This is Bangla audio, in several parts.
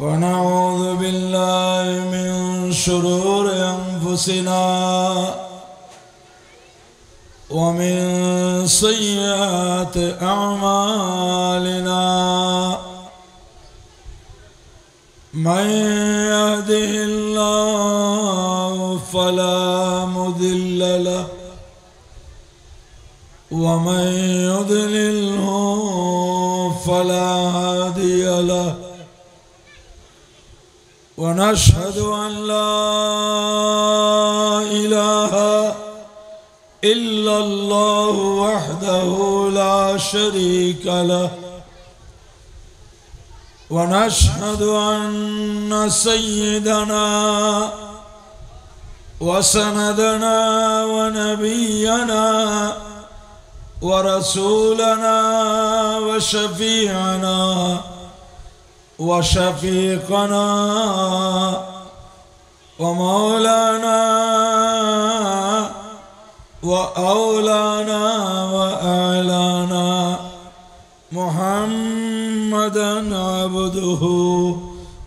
ونعوذ بالله من شرور أنفسنا ومن سيئات أعمالنا من يهده الله فلا مذل له ومن يضلله فلا هادي له ونشهد أن لا إله إلا الله وحده لا شريك له ونشهد أن سيدنا وسندنا ونبينا ورسولنا وشفيعنا وشفيقنا ومولانا وأولانا وأعلانا محمدا عبده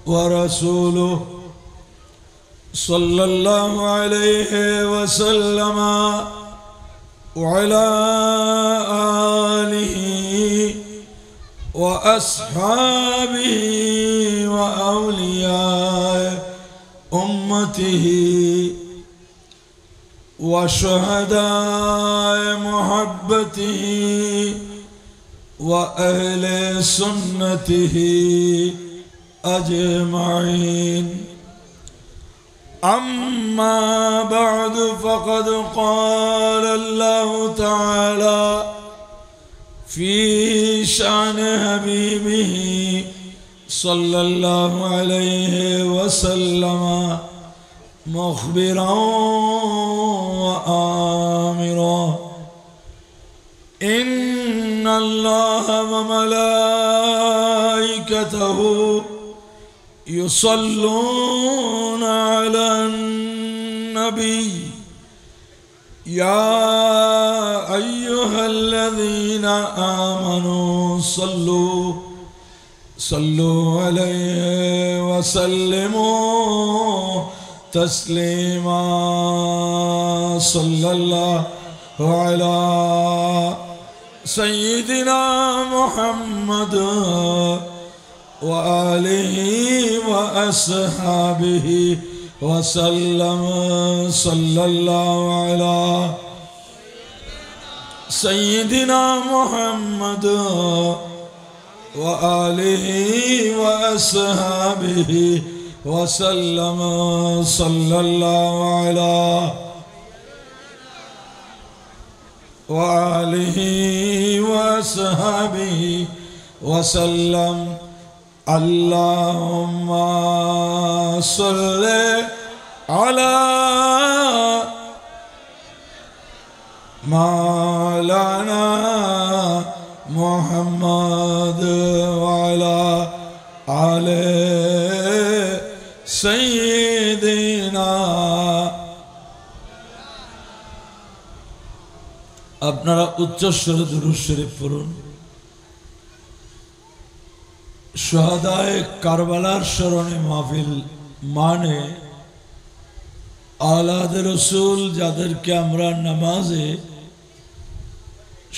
ورسوله صلى الله عليه وسلم وعلى آله وأصحابه وأولياء أمته وشهداء محبته وأهل سنته أجمعين أما بعد فقد قال الله تعالى في شأن حبيبه صلى الله عليه وسلم مخبرا وآمرا إن الله وملائكته يصلون على النبي يا أيها الذين آمنوا صلوا صلوا عليه وسلموا تسليما صلى الله على سيدنا محمد وآله وأصحابه وسلم صلى الله على سيدنا محمد وآله وأصحابه وسلم صلى الله على وآله وأصحابه وسلم اللهم صل على مولانا محمد وعلى عليه سيدنا আপনারা উচ্চস্বরে দুরুজ শরীফ পড়ুন সহদায় কারবালার স্মরণে মাহফিল মানে আলাদের রসুল যাদেরকে আমরা নামাজে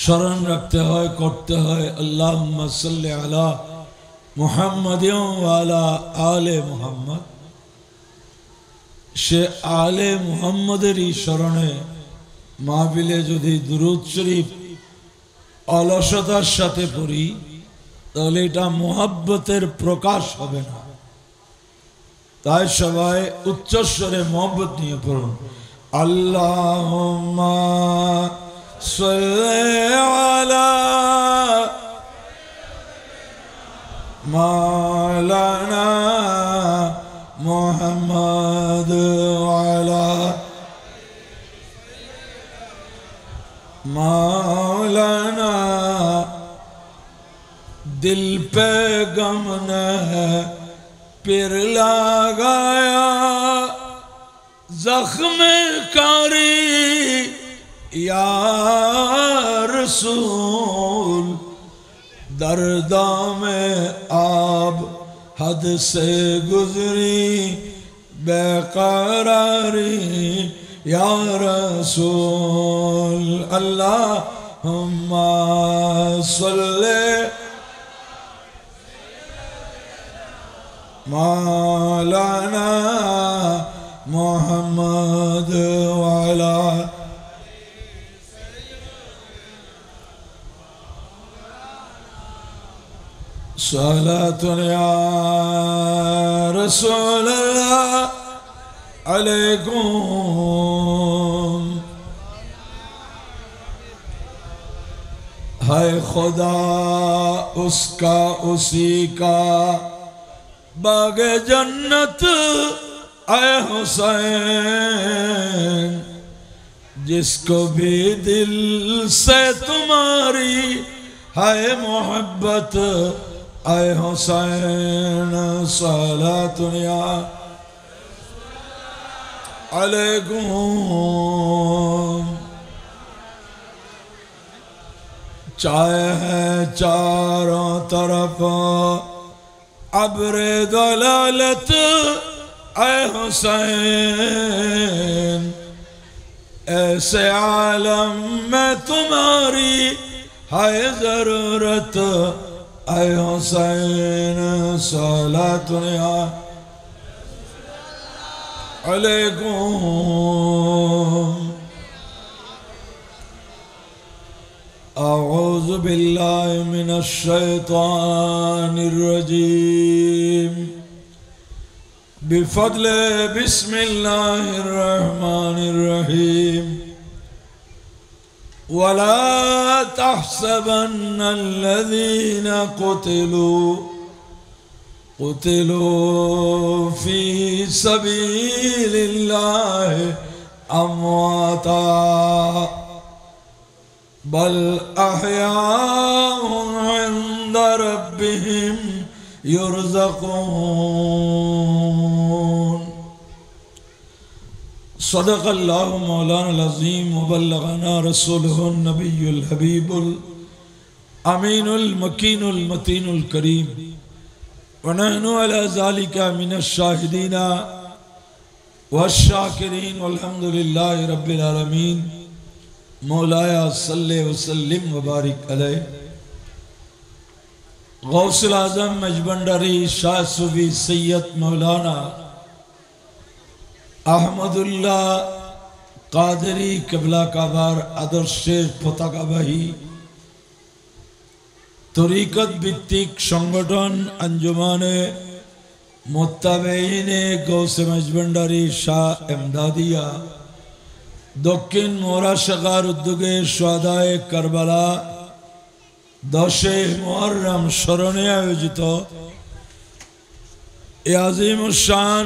স্মরণ রাখতে হয় করতে হয় আল্লাহ আলা মুহাম্মদ আলে মোহাম্মদ সে আলে মুহাম্মদেরই স্মরণে মাহবিলে যদি দুরুদ শরীফ অলসতার সাথে পড়ি তাহলে এটা মোহাব্বতের প্রকাশ হবে না তাই সবাই উচ্চস্বরে মোহাম্মত নিয়ে পড়ুন আল্লাহ صلی علی مولانا محمد والا مولانا دل پہ غم نہ ہے پھر لگایا زخم کاری یا رسول دردہ میں آپ حد سے گزری بے قراری یا رسول اللہ صلی مولانا محمد والا رسول الله علیکم ہے خدا اس کا اسی کا باغ جنت اے حسین جس کو بھی دل سے تمہاری ہے محبت اے حسین سلا دنیا علیکم چائے ہے چاروں طرف ابر دلالت اے حسین ایسے عالم میں تمہاری ہے ضرورت أي حسين صلاة يا عليكم أعوذ بالله من الشيطان الرجيم بفضل بسم الله الرحمن الرحيم ولا تحسبن الذين قتلوا قتلوا في سبيل الله أمواتا بل أحياء عند ربهم يرزقون صدق اللہ مولانا العظیم وبلغنا رسوله النبی الحبیب امین المکین المکین الکریم من الشاہدین والشاکرین للہ رب العالمین مولایا صلی وسلم وبارک علیہ غوث العظم مجبندری شاہ صوفی سید مولانا আহমদুল্লাহ কাদেরি কেবলা কাবার আদর্শের পতাকাবাহী তরিকত ভিত্তিক সংগঠন আঞ্জুমানে মোত্তাবেইনে গৌসে মেজবেন্ডারি শাহ এমদাদিয়া দক্ষিণ মোরা শাখার উদ্যোগে সাদায় কারবালা দশে মোহরম স্মরণে আয়োজিত এ আজিম শান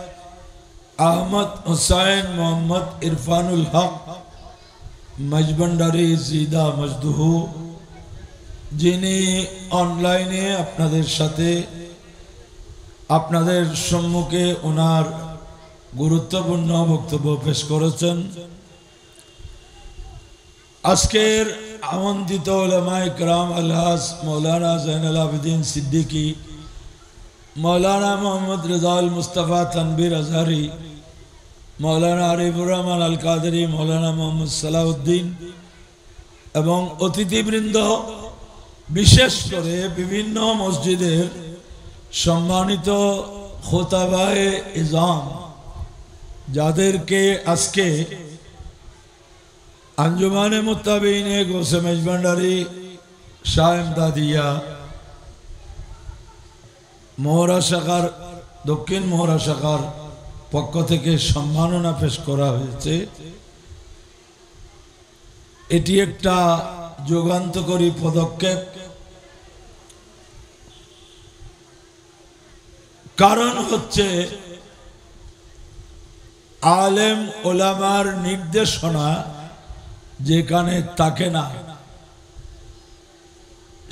আহমদ হুসাইন মোহাম্মদ ইরফানুল হক মজবন্ডারি জিদা মজদুহু যিনি অনলাইনে আপনাদের সাথে আপনাদের সম্মুখে ওনার গুরুত্বপূর্ণ বক্তব্য পেশ করেছেন আজকের আমন্ত্রিত ওলামায় আলহাস মৌলানা জৈনুল আবেদিন সিদ্দিকী মৌলানা মোহাম্মদ রেজাউল মুস্তফা তানবির আজহারি মৌলানা আরিফুর রহমান আল কাদেরি মৌলানা মোহাম্মদ সালাউদ্দিন এবং অতিথিবৃন্দ বিশেষ করে বিভিন্ন মসজিদের সম্মানিত খোতাবায় ইজাম যাদেরকে আজকে আঞ্জুমানে মোতাবিনে গোসেমেজ ভান্ডারি শাহ এমদাদিয়া মহরা শাখার দক্ষিণ মহরা শাখার পক্ষ থেকে সম্মাননা পেশ করা হয়েছে এটি একটা যুগান্তকারী পদক্ষেপ কারণ হচ্ছে আলেম ওলামার নির্দেশনা যেখানে তাকে না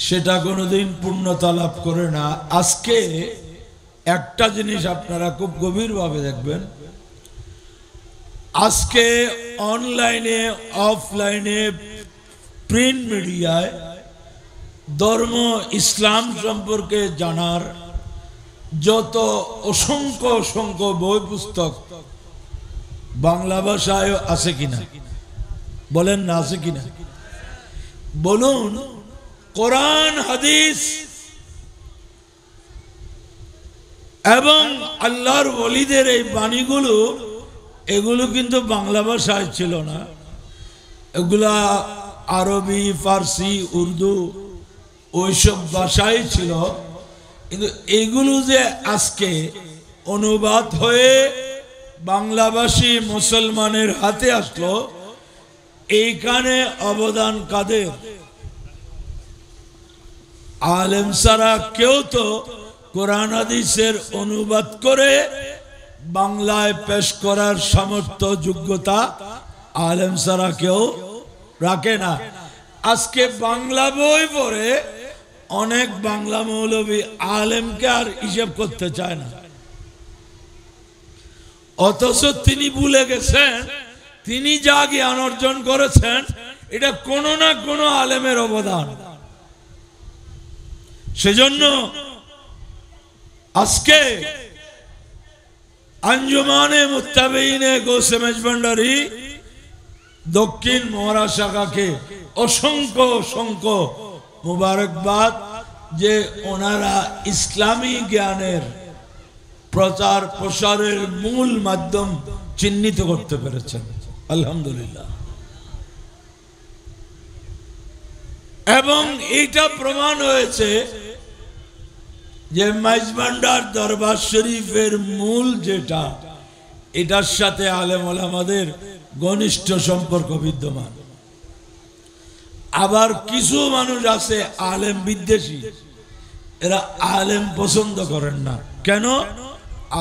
সেটা কোনোদিন পূর্ণতা লাভ করে না আজকে একটা জিনিস আপনারা খুব গভীরভাবে দেখবেন আজকে অনলাইনে অফলাইনে প্রিন্ট মিডিয়ায় ধর্ম ইসলাম সম্পর্কে জানার যত অসংখ্য অসংখ্য বই পুস্তক বাংলা ভাষায় আছে কিনা বলেন না আছে কিনা বলুন কোরআন হাদিস এবং আল্লাহর বলিদের এই বাণীগুলো এগুলো কিন্তু বাংলা ভাষায় ছিল না এগুলা আরবি ফার্সি উর্দু ওইসব ভাষাই ছিল কিন্তু এগুলো যে আজকে অনুবাদ হয়ে বাংলাভাষী মুসলমানের হাতে আসলো এইখানে অবদান কাদের আলেম সারা কেউ তো কোরআন আদিসের অনুবাদ করে বাংলায় পেশ করার সামর্থ্য যোগ্যতা আলেম সারা কেউ রাখে না আজকে বাংলা বই পড়ে অনেক বাংলা মৌলবী আলেমকে আর হিসেব করতে চায় না অথচ তিনি ভুলে গেছেন তিনি যা জ্ঞান অর্জন করেছেন এটা কোনো না কোনো আলেমের অবদান সেজন্য আজকে আঞ্জুমানে মুক্তাবিনে গোসে মেজবান্ডারি দক্ষিণ মহারাজ শাখাকে অসংখ্য অসংখ্য মুবারকবাদ যে ওনারা ইসলামী জ্ঞানের প্রচার প্রসারের মূল মাধ্যম চিহ্নিত করতে পেরেছেন আলহামদুলিল্লাহ এবং এটা প্রমাণ হয়েছে যে মাইজমান্ডার দরবার শরীফের মূল যেটা এটার সাথে আলেম আমাদের ঘনিষ্ঠ সম্পর্ক বিদ্যমান আবার কিছু মানুষ আছে আলেম বিদ্বেষী এরা আলেম পছন্দ করেন না কেন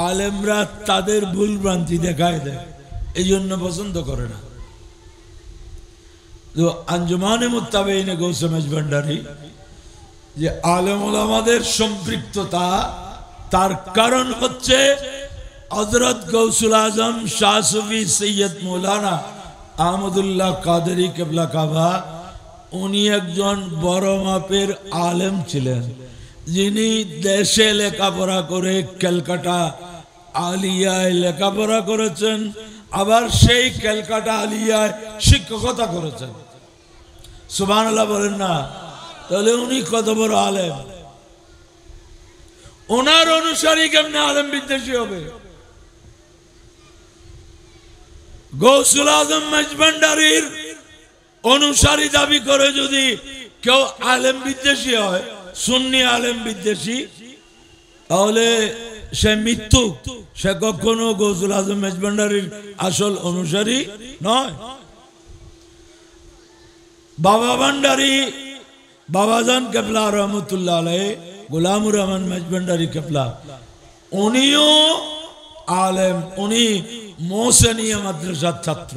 আলেমরা তাদের ভুল ভ্রান্তি দেখায় দেয় এই জন্য পছন্দ করে না তো আঞ্জমানে মোত্তাবেইনে গৌসমেশ ভান্ডারী যে আলমুলামাদের সম্পৃক্ততা তার কারণ হচ্ছে হজরত গৌসুল আজম শাহসুফি সৈয়দ মৌলানা আহমদুল্লাহ কাদেরি কেবলা কাবা উনি একজন বড় মাপের আলেম ছিলেন যিনি দেশে লেখাপড়া করে ক্যালকাটা আলিয়ায় লেখাপড়া করেছেন আবার সেই ক্যালকাটা আলিয়ায় শিক্ষকতা করেছেন সুবান বলেন না তাহলে উনি কত বড় আলেম ওনার অনুসারী কেমনি আলেম বিদ্বেষী হবে গৌসুল আজম মেজবান্ডারির অনুসারী দাবি করে যদি কেউ আলেম বিদ্বেষী হয় সুন্নি আলেম বিদ্বেষী তাহলে সে মৃত্যু সে কখনো গৌসুল আজম মেজবান্ডারির আসল অনুসারী নয় বাবা ভান্ডারী বাবাজান কেপলা রহমতুল্লাহ আলাই গোলামুর রহমান মেজবেন্ডারি কেপলা উনিও আলেম উনি মোসেনিয়া মাদ্রাসার ছাত্র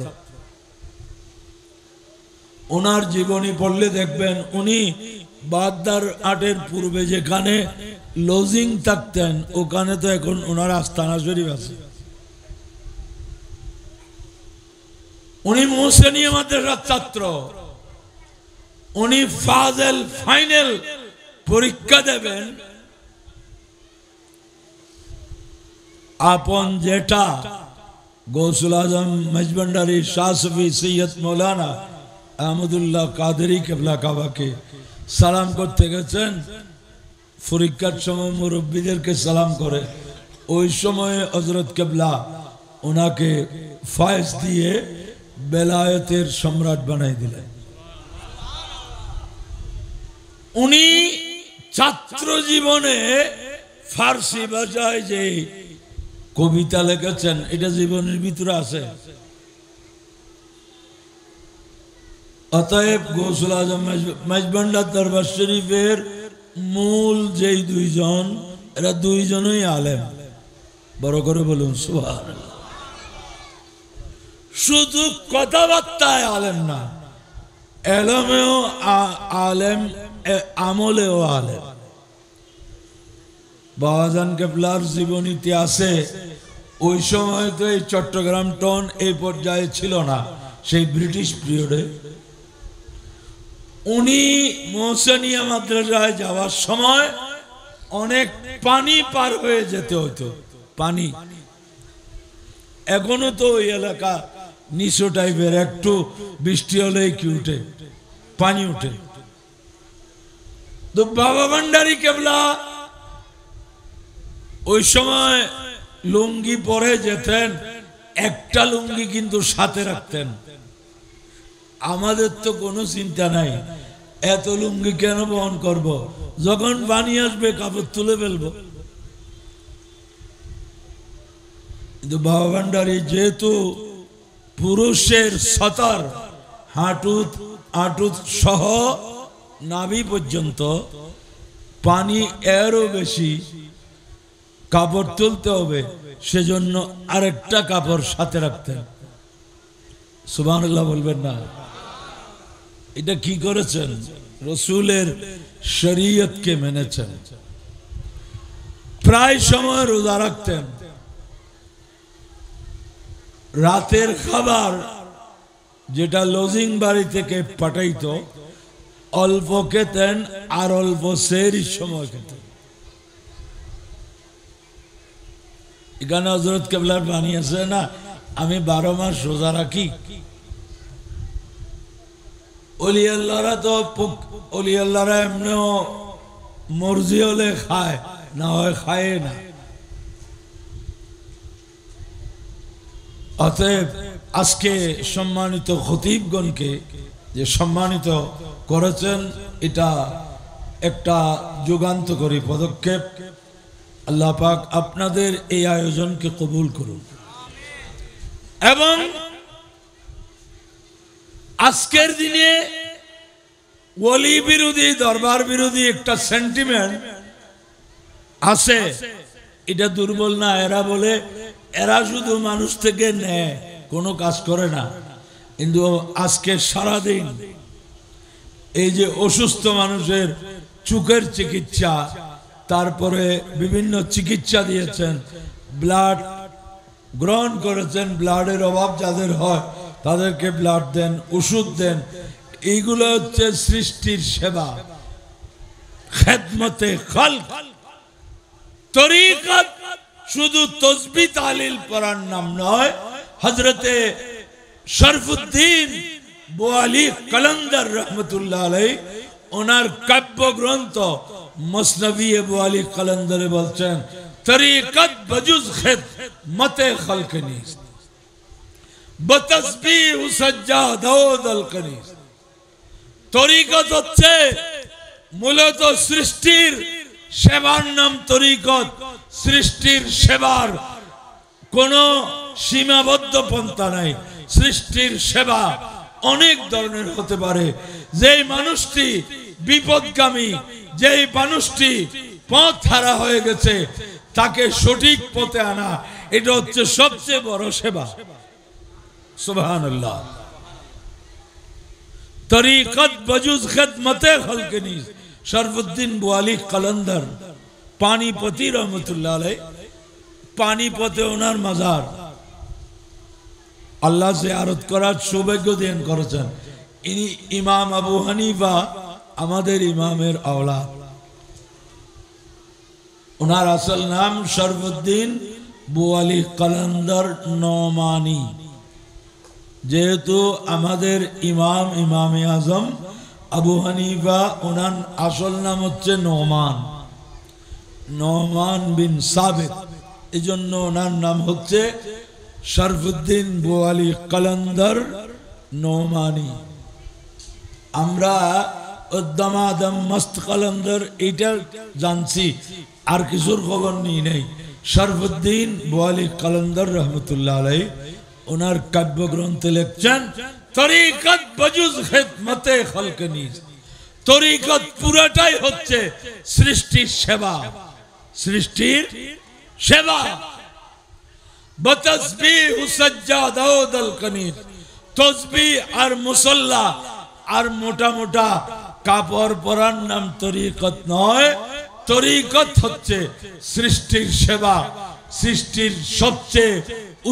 ওনার জীবনী পড়লে দেখবেন উনি বাগদার আটের পূর্বে যেখানে লজিং থাকতেন ওখানে তো এখন ওনার আস্তানা শরীফ আছে উনি মোসেনিয়া মাদ্রাসার ছাত্র উনি ফাজেল ফাইনাল পরীক্ষা দেবেন আপন জেঠা গৌসুল আজম মজবন্ডারি শাসফি সৈয়দ মৌলানা আহমদুল্লাহ কাদেরি কেবলা কাবাকে সালাম করতে গেছেন পরীক্ষার সময় মুরব্বীদেরকে সালাম করে ওই সময়ে হজরত কেবলা ওনাকে ফায়স দিয়ে বেলায়তের সম্রাট বানাই দিলেন উনি ছাত্র জীবনে ফার্সি ভাষায় যে কবিতা লেখেছেন এটা জীবনের ভিতরে আছে অতএব গৌসুল আজম মেজবান্ডার দরবার শরীফের মূল যেই দুইজন এরা দুইজনই আলেম বড় করে বলুন সুহার শুধু কথাবার্তায় আলেম না এলমেও আলেম আমলে ও আলেম বাবাজান কেপলার জীবনীতে আছে ওই সময় তো এই চট্টগ্রাম টন এই পর্যায়ে ছিল না সেই ব্রিটিশ পিরিয়ডে উনি মৌসানিয়া মাদ্রাসায় যাওয়ার সময় অনেক পানি পার হয়ে যেতে হতো পানি এখনো তো ওই এলাকা নিচু টাইপের একটু বৃষ্টি হলেই কি উঠে পানি উঠে তো বাবা ভান্ডারি কেবলা ওই সময় লুঙ্গি পরে যেতেন একটা লুঙ্গি কিন্তু সাথে রাখতেন আমাদের তো কোনো চিন্তা নাই এত লুঙ্গি কেন বহন করব। যখন পানি আসবে কাপড় তুলে ফেলবো কিন্তু বাবা ভান্ডারি যেহেতু পুরুষের সতর হাঁটুত আটুত সহ নাভি পর্যন্ত পানি এরও বেশি কাপড় তুলতে হবে সেজন্য আরেকটা কাপড় সাথে রাখতেন সুবাহ বলবেন না এটা কি করেছেন রসুলের শরীয়তকে মেনেছেন প্রায় সময় রোজা রাখতেন রাতের খাবার যেটা লজিং বাড়ি থেকে পাঠাইতো অল্প খেতেন আর অল্প সেরি সময় খেতেন এখানে হজরত কেবলার পানি আছে না আমি বারো মাস সোজা রাখি অলিয়াল্লারা তো অলিয়াল্লারা এমনিও মর্জি হলে খায় না হয় খায় না অতএব আজকে সম্মানিত খতিবগণকে যে সম্মানিত করেছেন এটা একটা যুগান্তকারী পদক্ষেপ আল্লাহ পাক আপনাদের এই আয়োজনকে কবুল করুন এবং আজকের দিনে ওলি বিরোধী দরবার বিরোধী একটা সেন্টিমেন্ট আছে এটা দুর্বল না এরা বলে এরা শুধু মানুষ থেকে নেয় কোনো কাজ করে না কিন্তু আজকে সারাদিন এই যে অসুস্থ মানুষের চুকের চিকিৎসা তারপরে বিভিন্ন চিকিৎসা দিয়েছেন ব্লাড গ্রহণ করেছেন ব্লাডের অভাব যাদের হয় তাদেরকে ব্লাড দেন ওষুধ দেন এইগুলো হচ্ছে সৃষ্টির সেবা খেদমতে খাল তরিকত শুধু তসবি তালিল পড়ার নাম নয় হজরতে শরফুদ্দিন বোয়ালি কলন্দর রহমতুল্লাহ আলাই ওনার কাব্যগ্রন্থ মসনবী বোয়ালি কলন্দরে বলছেন তরিকত বজুজ খেত মতে খলকনিস বতসবি উসজ্জা দাউদ আলকনিস তরিকত হচ্ছে মূলত সৃষ্টির সেবার নাম তরিকত সৃষ্টির সেবার কোন সীমাবদ্ধ পন্থা নাই সৃষ্টির সেবা অনেক ধরনের হতে পারে যেই মানুষটি বিপদগামী যেই মানুষটি পথ হারা হয়ে গেছে তাকে সঠিক পথে আনা এটা হচ্ছে সবচেয়ে বড় সেবা সুবাহান পানিপতি রহমতুল্লাহ পানিপথে ওনার মাজার আল্লাহ সে আরত করার সৌভাগ্য দেন করেছেন ইনি ইমাম আবু হানিফা আমাদের ইমামের আওলা ওনার আসল নাম শরফুদ্দিন বুয়ালি কলন্দর নমানি যেহেতু আমাদের ইমাম ইমাম আজম আবু হানিফা ওনার আসল নাম হচ্ছে নমান নমান বিন সাবেদ এই জন্য ওনার নাম হচ্ছে শরফুদ্দিন বোয়ালি কলন্দর নোমানি আমরা উদ্দামাদম মস্ত কলন্দর এইটা জানছি আর কিছুর খবর নিই নেই শরফুদ্দিন বোয়ালি কলন্দর রহমতুল্লাহ আলাই ওনার কাব্যগ্রন্থে লিখছেন তরিকত বজুজ খেদমতে খলকে তরিকত পুরোটাই হচ্ছে সৃষ্টির সেবা সৃষ্টির সেবা আর মুসল্লা আর মোটা মোটা কাপড় পরার নাম তরিকত নয় তরিকত হচ্ছে সৃষ্টির সেবা সৃষ্টির সবচেয়ে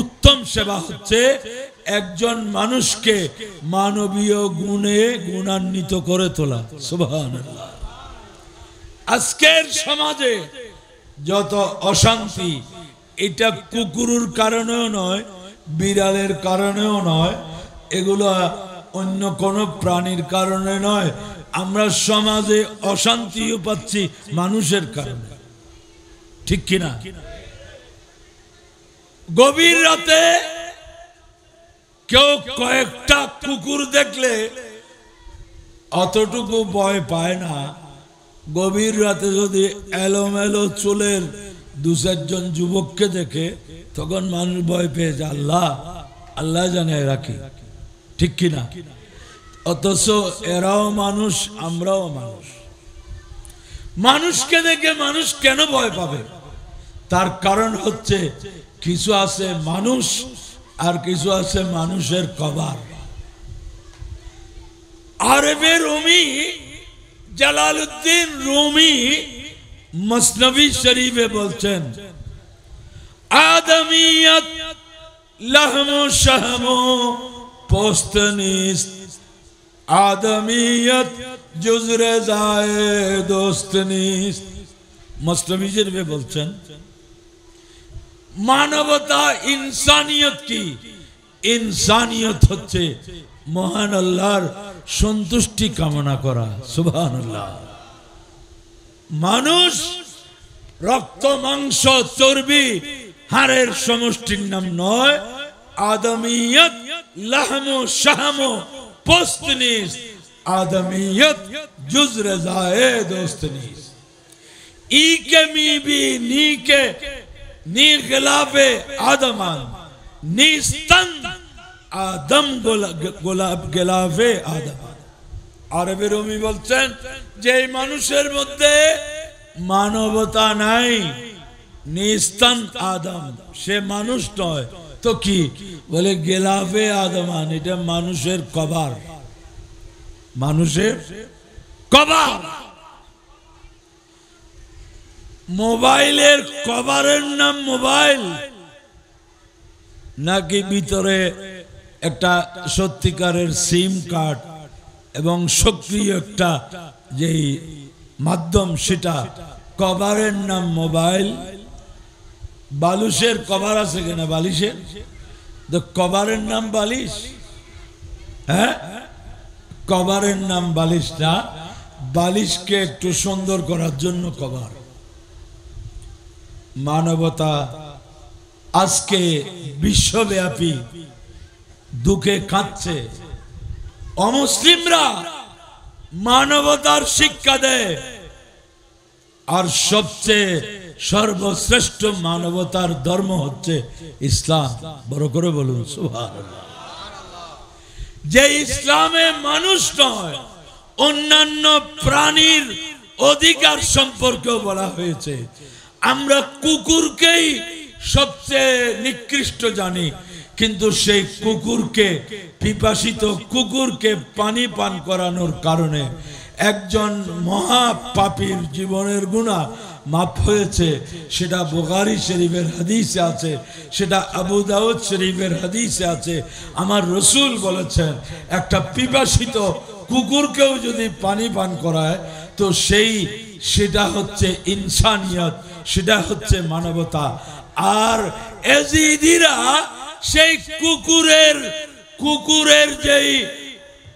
উত্তম সেবা হচ্ছে একজন মানুষকে মানবীয় গুণে গুণান্বিত করে তোলা আজকের সমাজে যত অশান্তি এটা কুকুরের কারণেও নয় বিড়ালের কারণেও নয় এগুলো অন্য কোন প্রাণীর কারণে নয় আমরা সমাজে অশান্তিও পাচ্ছি মানুষের কারণে ঠিক কিনা গভীর রাতে কেউ কয়েকটা কুকুর দেখলে অতটুকু ভয় পায় না গভীর রাতে যদি এলোমেলো চুলের দু চারজন যুবককে দেখে তখন মানুষ ভয় পেয়ে যায় আল্লাহ আল্লাহ জানে রাখি ঠিক কিনা অথচ এরাও মানুষ আমরাও মানুষ মানুষকে দেখে মানুষ কেন ভয় পাবে তার কারণ হচ্ছে কিছু আছে মানুষ আর কিছু আছে মানুষের কবার আরবের রুমি জালাল উদ্দিন রুমি মসনবী শরীফে বলছেন আদমিয়ত লহমো সহমো পোস্ত আদমিয়ত জুজরে যায় দোস্ত মসনবী শরীফে বলছেন মানবতা ইনসানিয়ত কি ইনসানিয়ত হচ্ছে মহান আল্লাহর সন্তুষ্টি কামনা করা সুবহানাল্লাহ মানুষ রক্ত মাংস চর্বি হাড়ের সমষ্টির নাম নয় আদমিয়ত লাহমু শাহমু পোস্তনিস আদমিয়ত জুজরে জায়ে দোস্তনিস ই के मी भी নি के नी खिलाफे आदमान नीस्तन आदम गुलाब गिलाफे आदमान আরবে রমি বলছেন যে মানুষের মধ্যে মানবতা নাই আদম সে মানুষ নয় তো কি বলে গেলাফে আদমান এটা মানুষের কবার মানুষের কবার মোবাইলের কবারের নাম মোবাইল নাকি ভিতরে একটা সত্যিকারের সিম কার্ড এবং সক্রিয় একটা যেই মাধ্যম সেটা কভারের নাম মোবাইল বালুশের কভার আছে কিনা বালিশের তো কভারের নাম বালিশ হ্যাঁ কভারের নাম বালিশটা বালিশকে একটু সুন্দর করার জন্য কভার মানবতা আজকে বিশ্বব্যাপী দুঃখে কাঁদছে অমুসলিমরা মানবতার শিক্ষা দেয় আর সবচেয়ে সর্বশ্রেষ্ঠ মানবতার ধর্ম হচ্ছে ইসলাম বড় করে বলুন সুভার যে ইসলামে মানুষ নয় অন্যান্য প্রাণীর অধিকার সম্পর্কে বলা হয়েছে আমরা কুকুরকেই সবচেয়ে নিকৃষ্ট জানি কিন্তু সেই কুকুরকে পিপাসিত কুকুরকে পানি পান করানোর কারণে একজন মহাপাপীর জীবনের গুণা মাফ হয়েছে সেটা বোগারি শরীফের হাদিসে আছে সেটা আবু দাউদ শরীফের হাদিসে আছে আমার রসুল বলেছেন একটা পিপাসিত কুকুরকেও যদি পানি পান করায় তো সেই সেটা হচ্ছে ইনসানিয়ত সেটা হচ্ছে মানবতা আর এজিদিরা সেই কুকুরের কুকুরের যেই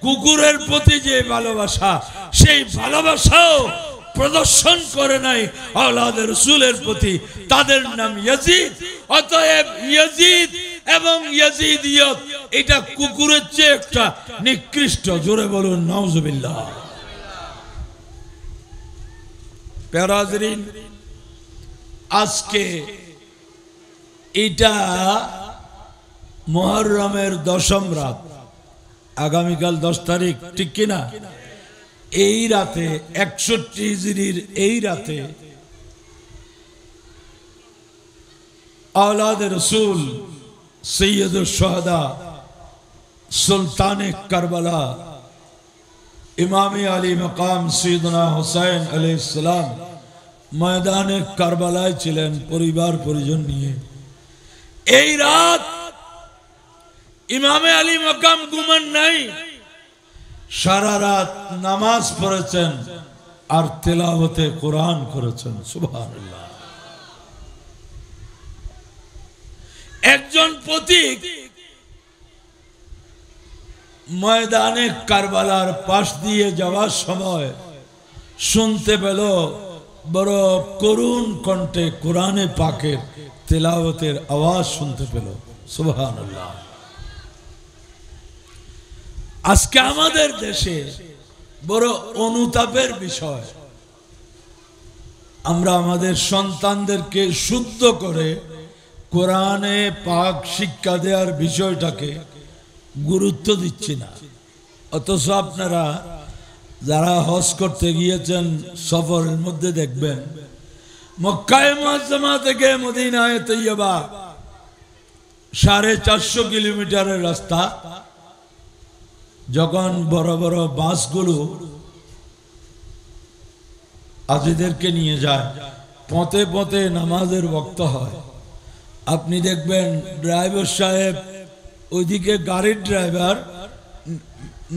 কুকুরের প্রতি যে ভালোবাসা সেই ভালোবাসাও প্রদর্শন করে নাই আল্লাহ রসুলের প্রতি তাদের নাম ইয়াজিদ অতএব ইয়াজিদ এবং ইয়াজিদিয়ত এটা কুকুরের চেয়ে একটা নিকৃষ্ট জোরে বলুন নাউজুবিল্লাহ প্যারাজরিন আজকে এটা মহরমের দশম রাত আগামীকাল দশ তারিখ ঠিক কিনা এই রাতে একষট্টি জিরির এই রাতে আওলাদ রসুল সৈয়দ শাহাদা সুলতানে কারবালা ইমামি আলী মকাম সৈদনা হোসাইন আলি ইসলাম ময়দানে কারবালায় ছিলেন পরিবার পরিজন নিয়ে এই রাত ইমামে আলী মকাম গুমান নাই সারা রাত নামাজ পড়েছেন আর তেলাওতে কোরআন করেছেন সুবাহ একজন প্রতীক ময়দানে কারবালার পাশ দিয়ে যাওয়ার সময় শুনতে পেল বড় করুণ কণ্ঠে কোরআনে পাকের তেলাওতের আওয়াজ শুনতে পেল সুবাহ আজকে আমাদের দেশে বড় অনুতাপের বিষয় আমরা আমাদের সন্তানদেরকে শুদ্ধ করে কোরআনে পাক শিক্ষা দেওয়ার বিষয়টাকে গুরুত্ব দিচ্ছি না অথচ আপনারা যারা হজ করতে গিয়েছেন সফরের মধ্যে দেখবেন মক্কায় থেকে মদিনায় তৈবা সাড়ে চারশো কিলোমিটারের রাস্তা যখন বড় বড় বাসগুলো আজিদেরকে নিয়ে যায় পথে পথে নামাজের বক্ত হয় আপনি দেখবেন ড্রাইভার সাহেব ওইদিকে গাড়ির ড্রাইভার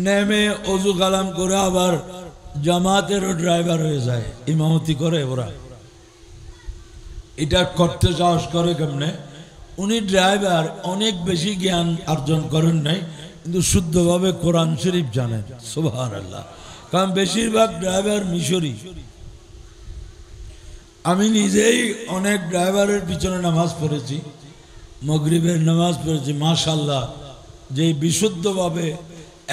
নেমে অজু কালাম করে আবার জামাতেরও ড্রাইভার হয়ে যায় ইমামতি করে ওরা এটা করতে সাহস করে কেমনে উনি ড্রাইভার অনেক বেশি জ্ঞান অর্জন করেন নাই কিন্তু শুদ্ধভাবে কোরআন শরীফ জানেন সোভান আল্লাহ কারণ বেশিরভাগ ড্রাইভার মিশরি আমি নিজেই অনেক ড্রাইভারের পিছনে নামাজ পড়েছি মগরিবের নামাজ পড়েছি মাশাল্লাহ যে বিশুদ্ধভাবে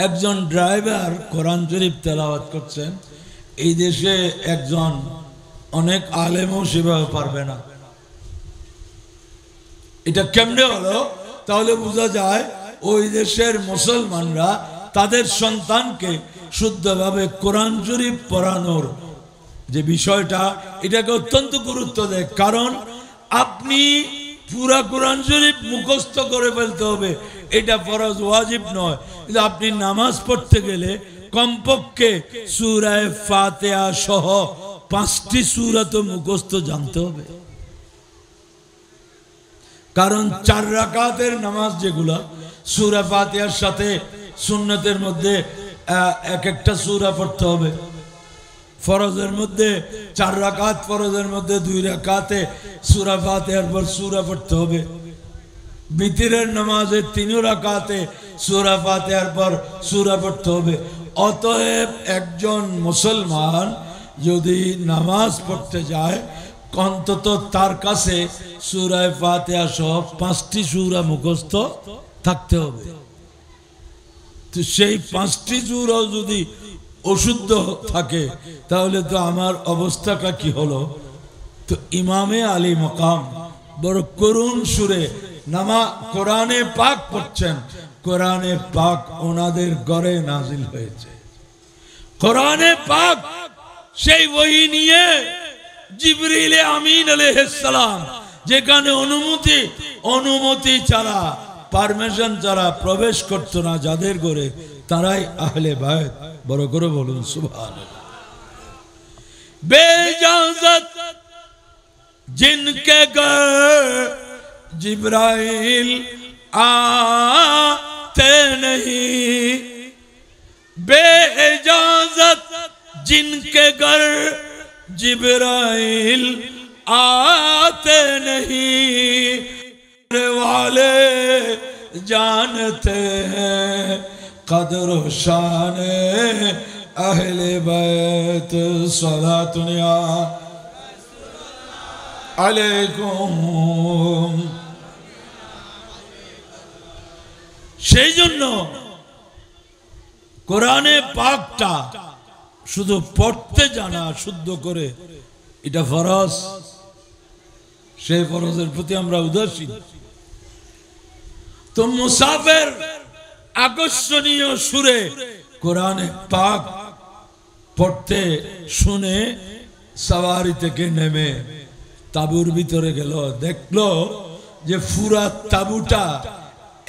একজন ড্রাইভার কোরআন শরীফ তেলাওয়াত করছেন এই দেশে একজন অনেক আলেমও সেভাবে পারবে না এটা কেমনে হলো তাহলে বোঝা যায় ওই দেশের মুসলমানরা তাদের সন্তানকে শুদ্ধভাবে কোরআন শরীফ পড়ানোর যে বিষয়টা এটাকে অত্যন্ত গুরুত্ব দেয় কারণ আপনি পুরা কোরআন শরীফ মুখস্থ করে ফেলতে হবে এটা ফরজ ওয়াজিব নয় কিন্তু আপনি নামাজ পড়তে গেলে কমপক্ষে সুরায় ফাতেয়া সহ পাঁচটি সুরা তো মুখস্থ জানতে হবে কারণ চার রাকাতের নামাজ যেগুলা সুরা ফাতিহার সাথে সুন্নতের মধ্যে এক একটা সুরা পড়তে হবে ফরজের মধ্যে চার রাকাত ফরজের মধ্যে দুই রাকাতে সুরা ফাতিহার পর সুরা পড়তে হবে বিতিরের নামাজে তিন রাকাতে সুরা ফাতিহার পর সুরা পড়তে হবে অতএব একজন মুসলমান যদি নামাজ পড়তে যায় অন্তত তার কাছে সুরায় ফাতিহা সহ পাঁচটি সুরা মুখস্থ থাকতে হবে তো সেই পাঁচটি জুরাও যদি অশুদ্ধ থাকে তাহলে তো আমার অবস্থাটা কি হলো তো ইমামে আলী মকাম বড় করুণ সুরে নামা কোরআনে পাক পড়ছেন কোরআনে পাক ওনাদের গড়ে নাজিল হয়েছে কোরআনে পাক সেই বই নিয়ে জিবরিলে আমিন আলহ যেখানে অনুমতি অনুমতি ছাড়া পারমিশন যারা প্রবেশ করতো না যাদের করে তারাই আহলে ভাই বড় করে বলুন সুভান জিনকে জিব্রাইল আতে नहीं बेजाजत जिनके घर জিব্রাইল आते जीतने वाले जानते हैं कदर शान अहले बैत सदा दुनिया আলাইকুম সেই জন্য কোরআনে পাকটা শুধু পড়তে জানা শুদ্ধ করে এটা ফরজ সেই ফরজের প্রতি আমরা উদাসীন তো মুসাফের আকর্ষণীয় সুরে কোরআনে পাক পড়তে শুনে সাওয়ারি থেকে নেমে তাবুর ভিতরে গেল দেখলো যে ফুরা তাবুটা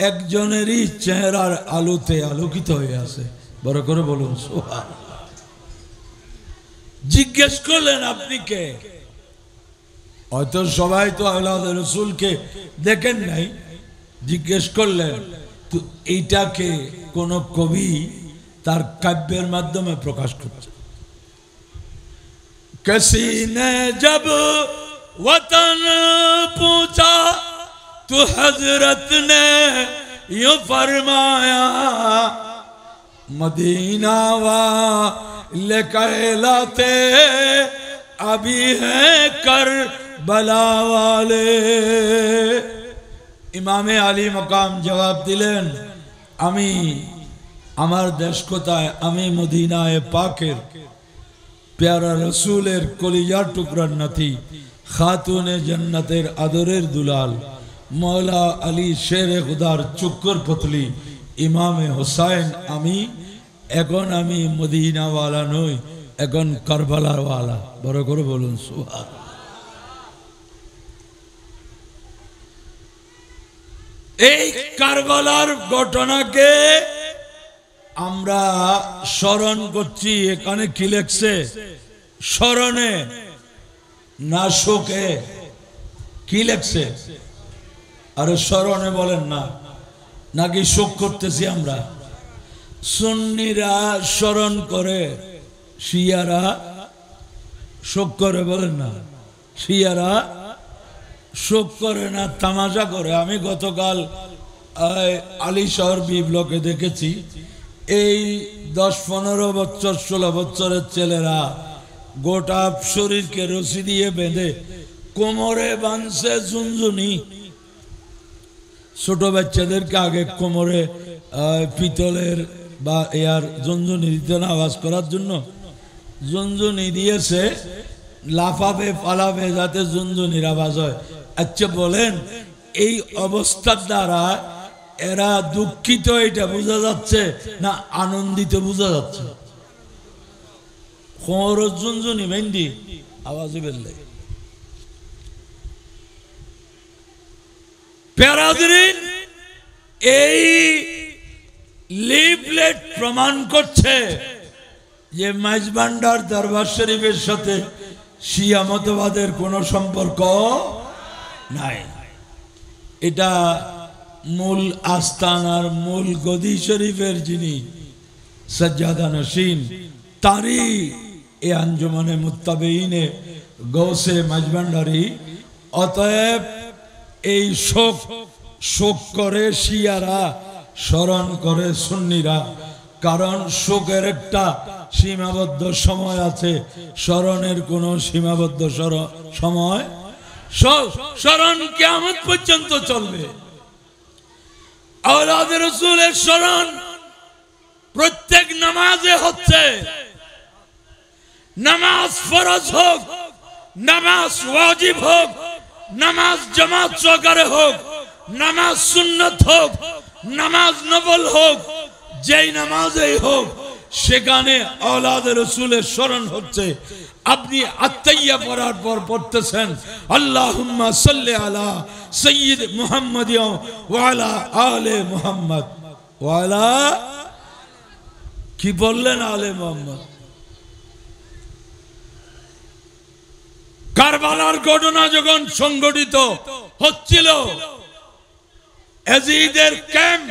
একজনেরই চেহারার আলোতে আলোকিত হয়ে আছে বড় করে বলুন সোহান জিজ্ঞেস করলেন আপনি কে হয়তো সবাই তো আল্লাহ রসুলকে দেখেন নাই جگش کر لیں تو ایٹا کے کونو کو بھی تار قبر مدد میں پروکاش کرتا کسی نے جب وطن پوچھا تو حضرت نے یوں فرمایا مدینہ و لے کہلاتے ابھی ہیں کربلا والے ইমামে আলী মকাম জবাব দিলেন আমি আমার দেশ কোথায় আমি মদিনায় পাকের প্যারা রসুলের কলিজার টুকরার নাথি খাতুনে জান্নাতের আদরের দুলাল মৌলা আলী শেরে খুদার চুক্কর পতলি ইমামে হোসাইন আমি এখন আমি মদিনাওয়ালা নই এখন কারবালারওয়ালা বড় করে বলুন সুহার এই কারবালার ঘটনাকে আমরা স্মরণ করছি এখানে কি লেখছে স্মরণে না শোকে কি লেখছে আরে স্মরণে বলেন না নাকি শোক করতেছি আমরা সন্নিরা স্মরণ করে শিয়ারা শোক করে বলেন না শিয়ারা শোক করে না তামাশা করে আমি গতকাল আলী শহর বি ব্লকে দেখেছি এই দশ পনেরো বছর ষোলো বছরের ছেলেরা গোটা শরীরকে রসি দিয়ে বেঁধে কোমরে বাঁধছে ঝুনঝুনি ছোট বাচ্চাদেরকে আগে কোমরে পিতলের বা এয়ার ঝুনঝুনি দিতে না আওয়াজ করার জন্য ঝুনঝুনি দিয়েছে লাফাবে পালাবে যাতে ঝুনঝুনির আওয়াজ হয় আচ্ছা বলেন এই অবস্থার দ্বারা এরা দুঃখিত এটা বোঝা যাচ্ছে না আনন্দিত বোঝা যাচ্ছে আওয়াজে প্যারাদিন এই লিফলেট প্রমাণ করছে যে মাইজবান্ডার দরবার শরীফের সাথে শিয়া মতবাদের কোনো সম্পর্ক নাই এটা মূল আস্তানার মূল গদি শরীফের যিনি সজ্জাদা নসীন তারই এ আঞ্জমানে মুতাবেইনে গৌসে মাজবান্ডারি অতএব এই শোক শোক করে শিয়ারা স্মরণ করে সুন্নিরা কারণ শোকের একটা সীমাবদ্ধ সময় আছে স্মরণের কোনো সীমাবদ্ধ সময় স্মরণ কেমন পর্যন্ত চলবে রসুলের স্মরণ প্রত্যেক নামাজে হচ্ছে নামাজ ফরজ হোক নামাজ ওয়াজিব হোক নামাজ জামাত সহকারে হোক নামাজ সুন্নত হোক নামাজ নবল হোক যেই নামাজেই হোক সেখানে আওলাদ রসুলের স্মরণ হচ্ছে আপনি আত্মাইয়া পড়ার পর পড়তেছেন আল্লাহ সাল্লে আলা সৈয়দ মুহাম্মদ ওয়ালা আলে মুহাম্মদ ওয়ালা কি বললেন আলে মোহাম্মদ কারবালার ঘটনা যখন সংগঠিত হচ্ছিল ক্যাম্প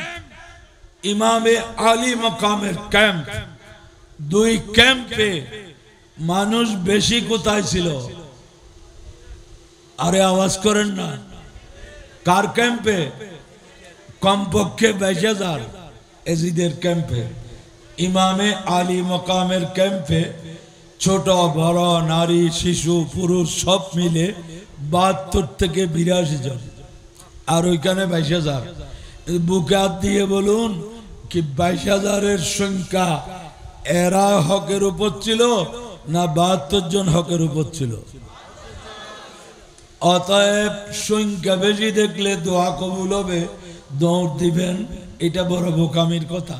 ইমামে আলী মকামের ক্যাম্প দুই ক্যাম্পে মানুষ বেশি কোথায় ছিল আরে আওয়াজ করেন না কার ক্যাম্পে কমপক্ষে বাইশ হাজার এজিদের ক্যাম্পে ইমামে আলী মকামের ক্যাম্পে ছোট বড় নারী শিশু পুরুষ সব মিলে বাহাত্তর থেকে বিরাশি জন আর ওইখানে বাইশ হাজার বুকে হাত দিয়ে বলুন কি বাইশ হাজারের সংখ্যা এরা হকের উপর ছিল না বাহাত্তর জন হকের উপর ছিল অতএব সংখ্যা বেশি দেখলে দোয়া কবুল হবে দৌড় দিবেন এটা বড় বোকামির কথা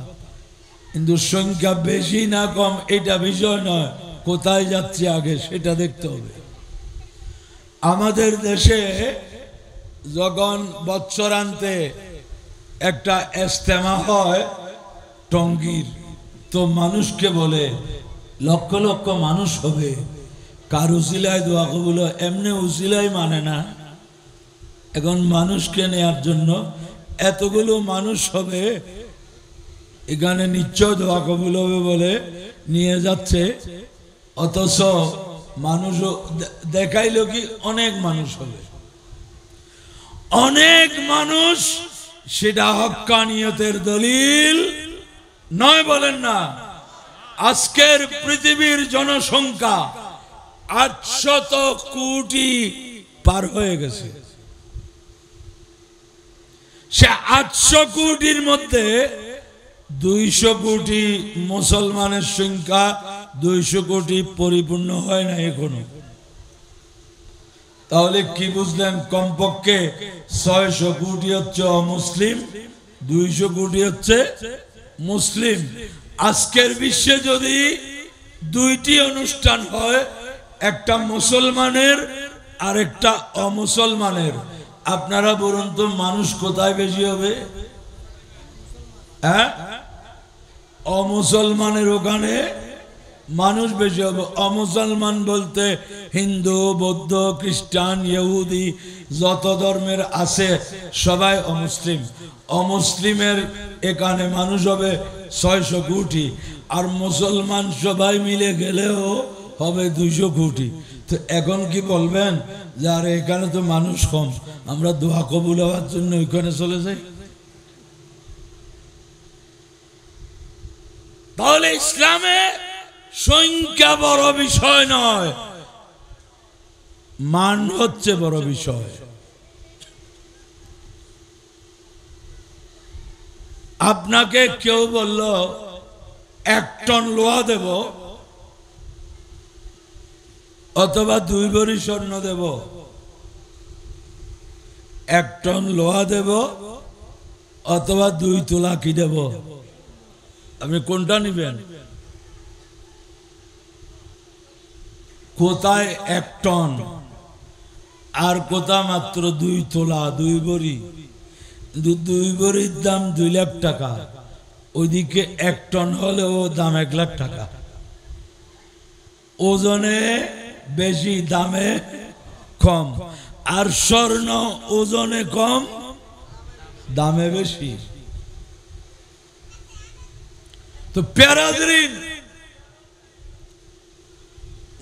কিন্তু সংখ্যা বেশি না কম এটা বিষয় নয় কোথায় যাচ্ছে আগে সেটা দেখতে হবে আমাদের দেশে যখন বৎসরান্তে একটা এস্তেমা হয় টঙ্গীর তো মানুষকে বলে লক্ষ লক্ষ মানুষ হবে কার উজিলায় দোয়া কবুল এমনি উজিলাই মানে না এখন মানুষকে নেয়ার জন্য এতগুলো মানুষ হবে এখানে নিশ্চয় দোয়া কবুল হবে বলে নিয়ে যাচ্ছে অথচ মানুষ দেখাইল কি অনেক মানুষ হবে অনেক মানুষ সেটা নিয়তের দলিল নয় বলেন না আজকের পৃথিবীর জনসংখ্যা আটশত কোটি পার হয়ে গেছে সে আটশো কোটির মধ্যে দুইশো কোটি মুসলমানের সংখ্যা দুইশো কোটি পরিপূর্ণ হয় না এখনো তাহলে কি বুঝলেন কমপক্ষে ছয়শ কোটি হচ্ছে অমুসলিম দুইশো কোটি হচ্ছে মুসলিম আজকের বিশ্বে যদি দুইটি অনুষ্ঠান হয় একটা মুসলমানের আর একটা অমুসলমানের আপনারা বলুন তো মানুষ কোথায় বেশি হবে হ্যাঁ অমুসলমানের ওখানে মানুষ বেশি হবে অমুসলমান বলতে হিন্দু বৌদ্ধ খ্রিস্টান ইহুদি যত ধর্মের আছে সবাই অমুসলিম অমুসলিমের এখানে মানুষ হবে ছয়শো কোটি আর মুসলমান সবাই মিলে গেলেও হবে দুইশো কোটি তো এখন কি বলবেন যে আর এখানে তো মানুষ কম আমরা দোয়া কবুল হওয়ার জন্য ওইখানে চলে যাই তাহলে ইসলামে সংখ্যা বড় বিষয় নয় মান হচ্ছে বড় বিষয় আপনাকে কেউ বলল এক টন লোহা দেব অথবা দুই বড়ি স্বর্ণ দেব এক টন লোহা দেব অথবা দুই তোলা কি দেব আপনি কোনটা নিবেন কোথায় এক টন আর কোথায় মাত্র দুই তোলা দুই বড়ি দুই বড়ির দাম দুই লাখ টাকা ওইদিকে এক টন হলেও দাম এক লাখ টাকা ওজনে বেশি দামে কম আর স্বর্ণ ওজনে কম দামে বেশি তো প্যারাদ্রিন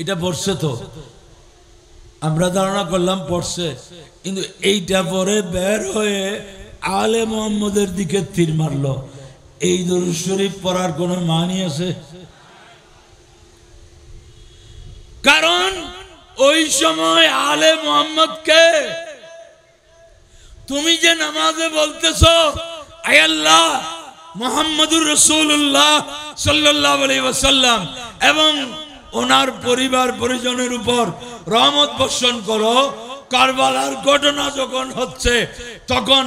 এটা পড়ছে তো আমরা ধারণা করলাম পড়ছে কিন্তু এইটা পরে বের হয়ে আলে মোহাম্মদের দিকে তীর মারল এই পড়ার মানি আছে কারণ ওই সময় আলে মোহাম্মদকে তুমি যে নামাজে বলতেছ আয়াল্লাহ মোহাম্মদুর রসুল্লাহ সাল্লাহ আলাইসাল্লাম এবং ওনার পরিবার পরিজনের উপর রহমত বর্ষণ করো কারবালার ঘটনা যখন হচ্ছে তখন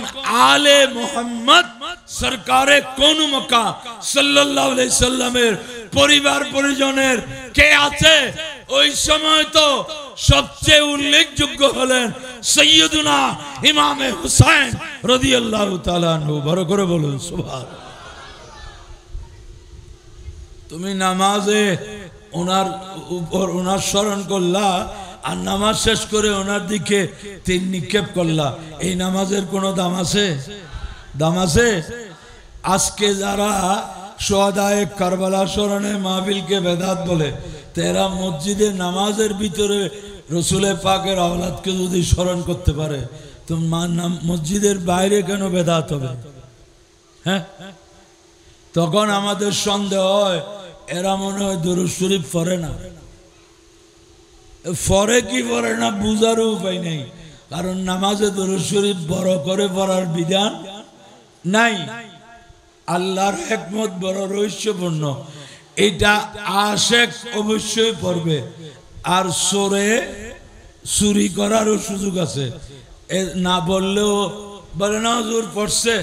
আলে মোহাম্মদ সরকারে কোন মকা সাল্লাহ সাল্লামের পরিবার পরিজনের কে আছে ওই সময় তো সবচেয়ে উল্লেখযোগ্য হলেন সৈয়দুনা ইমামে হুসাইন রদিয়াল্লাহ তালান বড় করে বলুন সুভাষ তুমি নামাজে ওনার উপর ওনার স্মরণ করলা আর নামাজ শেষ করে ওনার দিকে তীর নিক্ষেপ করলা এই নামাজের কোনো দাম আছে দাম আছে আজকে যারা সদায় কারবালা স্মরণে মাহবিলকে বেদাত বলে তেরা মসজিদে নামাজের ভিতরে রসুলে পাকের আওলাদকে যদি স্মরণ করতে পারে তো মসজিদের বাইরে কেন বেদাত হবে হ্যাঁ তখন আমাদের সন্দেহ হয় এরা মনে হয় দরুদ শরীফ না ফরে কি ফরে না বুঝার উপায় নেই কারণ নামাজে দরুদ শরীফ বড় করে পড়ার বিধান নাই আল্লাহর একমত বড় রহস্যপূর্ণ এটা আশেক অবশ্যই পড়বে আর সরে চুরি করারও সুযোগ আছে না বললেও বলে না হুজুর পড়ছে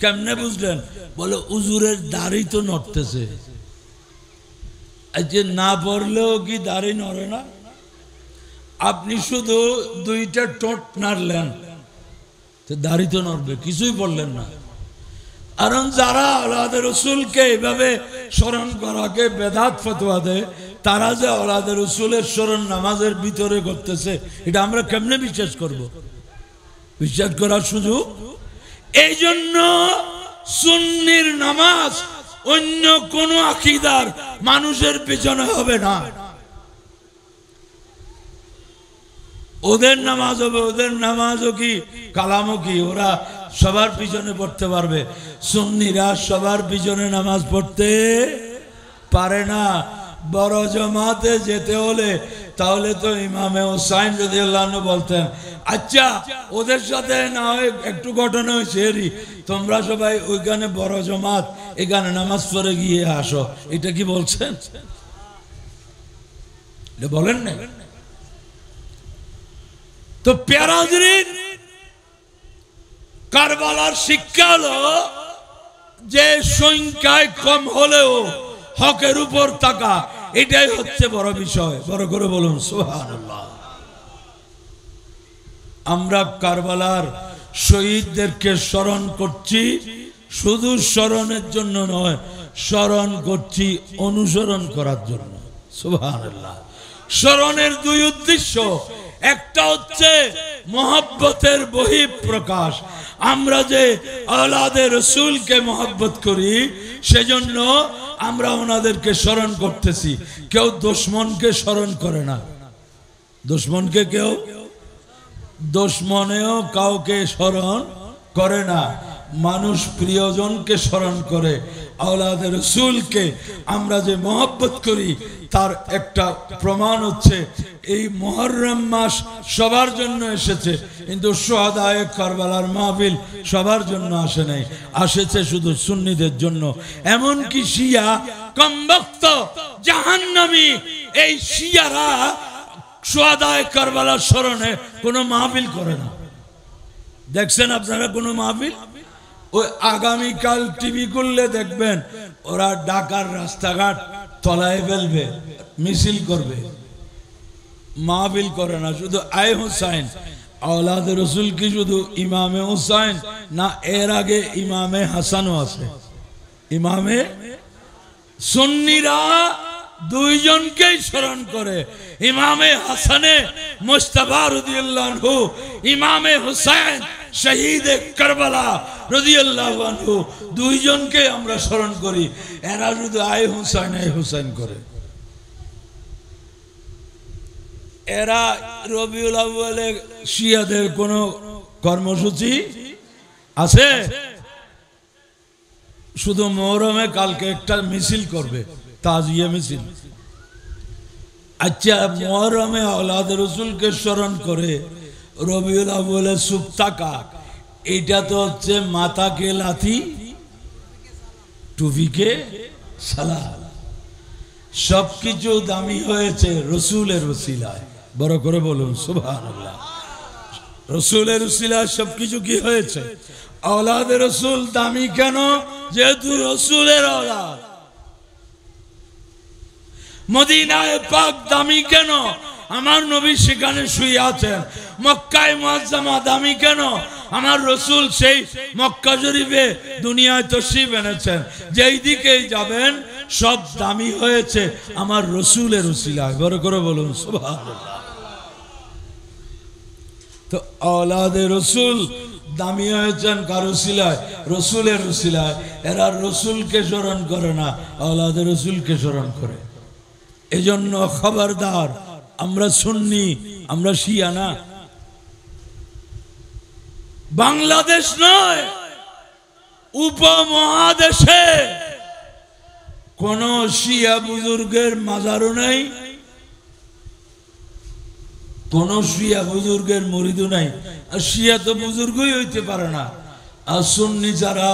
কেমনে বুঝলেন বলে উজুরের দাড়ি তো নড়তেছে যে না পড়লেও কি দাড়ি নড়ে না আপনি শুধু দুইটা টোট নাড়লেন দাড়ি তো নড়বে কিছুই বললেন না কারণ যারা আলাদে রসুলকে এইভাবে স্মরণ করাকে বেদাত ফতোয়া দেয় তারা যে আলাদে রসুলের স্মরণ নামাজের ভিতরে করতেছে এটা আমরা কেমনে বিশ্বাস করবো বিশ্বাস করার সুযোগ এই জন্য সুন্নির নামাজ অন্য কোন আকিদার মানুষের পেছনে হবে না ওদের নামাজ হবে ওদের নামাজও কি কালামও কি ওরা সবার পিছনে পড়তে পারবে সুন্নিরা সবার পিছনে নামাজ পড়তে পারে না বড় জমাতে যেতে হলে তাহলে তো ইমামে হোসাইন যদি আল্লাহ বলতেন আচ্ছা ওদের সাথে না হয় একটু ঘটনা হয়েছে এরই তোমরা সবাই ওইখানে বড় জমাত এখানে নামাজ পড়ে গিয়ে আসো এটা কি বলছেন বলেন না তো প্যারাজরিন কারবালার শিক্ষা হলো যে সংখ্যায় কম হলেও হকের উপর তাকা এটাই হচ্ছে বড় বিষয় বড় করে বলুন সোহান আমরা কারবালার শহীদদেরকে স্মরণ করছি শুধু স্মরণের জন্য নয় স্মরণ করছি অনুসরণ করার জন্য স্মরণের দুই উদ্দেশ্য একটা হচ্ছে মহাব্বতের বহি প্রকাশ আমরা যে আলাদের রসুলকে মহাব্বত করি সেজন্য আমরা ওনাদেরকে স্মরণ করতেছি কেউ দুশ্মনকে স্মরণ করে না দুশ্মনকে কেউ দুশ্মনেও কাউকে স্মরণ করে না মানুষ প্রিয়জনকে স্মরণ করে আওলাদের রসুলকে আমরা যে মহব্বত করি তার একটা প্রমাণ হচ্ছে এই মহরম মাস সবার জন্য এসেছে কিন্তু সোহাদায় কারবালার মাহফিল সবার জন্য আসে নাই আসেছে শুধু সুন্নিদের জন্য এমন কি শিয়া কমবক্ত জাহান্নামি এই শিয়ারা সোহাদায় কারবালার স্মরণে কোনো মাহফিল করে না দেখছেন আপনারা কোনো মাহফিল ওই আগামীকাল টিভি করলে দেখবেন ওরা ডাকার রাস্তাঘাট তলায় ফেলবে মিছিল করবে মাহবিল করে না শুধু আয় হুসাইন আওলাদ রসুল কি শুধু ইমামে হুসাইন না এর আগে ইমামে হাসানও আছে ইমামে সন্নিরা দুইজনকেই স্মরণ করে ইমামে হাসানে মুস্তাফা রুদুল্লাহ ইমামে হুসাইন শহীদ কারবালা রদি আল্লাহ দুইজনকে আমরা স্মরণ করি এরা যদি আয় হুসাইন আয় হুসাইন করে এরা রবিউল আউ্বালে শিয়াদের কোন কর্মসূচি আছে শুধু মোহরমে কালকে একটা মিছিল করবে তাজিয়া মিছিল আচ্ছা মোহরমে আল্লাহ রসুলকে স্মরণ করে রবিউল আবুলের সুপ্তাকা এটা তো হচ্ছে মাথাকে লাথি টুপিকে সালা সব কিছু দামি হয়েছে রসুলের রসিলায় বড় করে বলুন সুভান রসুলের রসিলায় সব কিছু কি হয়েছে অলাদ রসুল দামি কেন যেহেতু রসুলের অলাদ মদিনায় পাক দামি কেন আমার নবী সেখানে শুয়ে আছেন মক্কায় মজ্জামা দামি কেন আমার রসুল সেই মক্কা জরিফে দুনিয়ায় তসিব এনেছেন যেই দিকেই যাবেন সব দামি হয়েছে আমার রসুলের উসিলায় বড় করে বলুন রসুল দামি হয়েছেন রসুলের এরা রসুলকে স্মরণ করে না আওলাদে রসুলকে স্মরণ করে এজন্য খবরদার আমরা সুন্নি আমরা শিয়া না বাংলাদেশ নয় উপমহাদেশে কোন শিয়া বুজুর্গের মাজারও নাই কোন শিয়া বুজুর্গের মরিদও নাই আর শিয়া তো বুজুর্গই হইতে পারে না আর সুন্নি যারা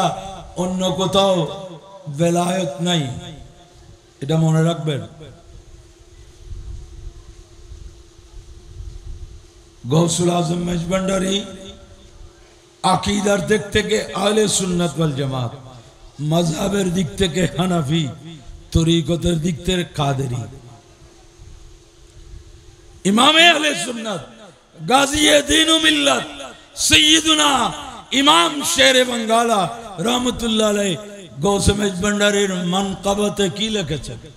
অন্য কোথাও বেলায়ত নাই এটা মনে রাখবেন گوث العظم مجبندری عقیدر دیکھتے کہ آل سنت والجماعت مذہبر دیکھتے کہ حنفی طریقتر دیکھتے قادری امام اہل سنت گازی دین و ملت سیدنا امام شہر بنگالا رحمت اللہ علیہ گوث مجبندری منقبت کی لکے چکے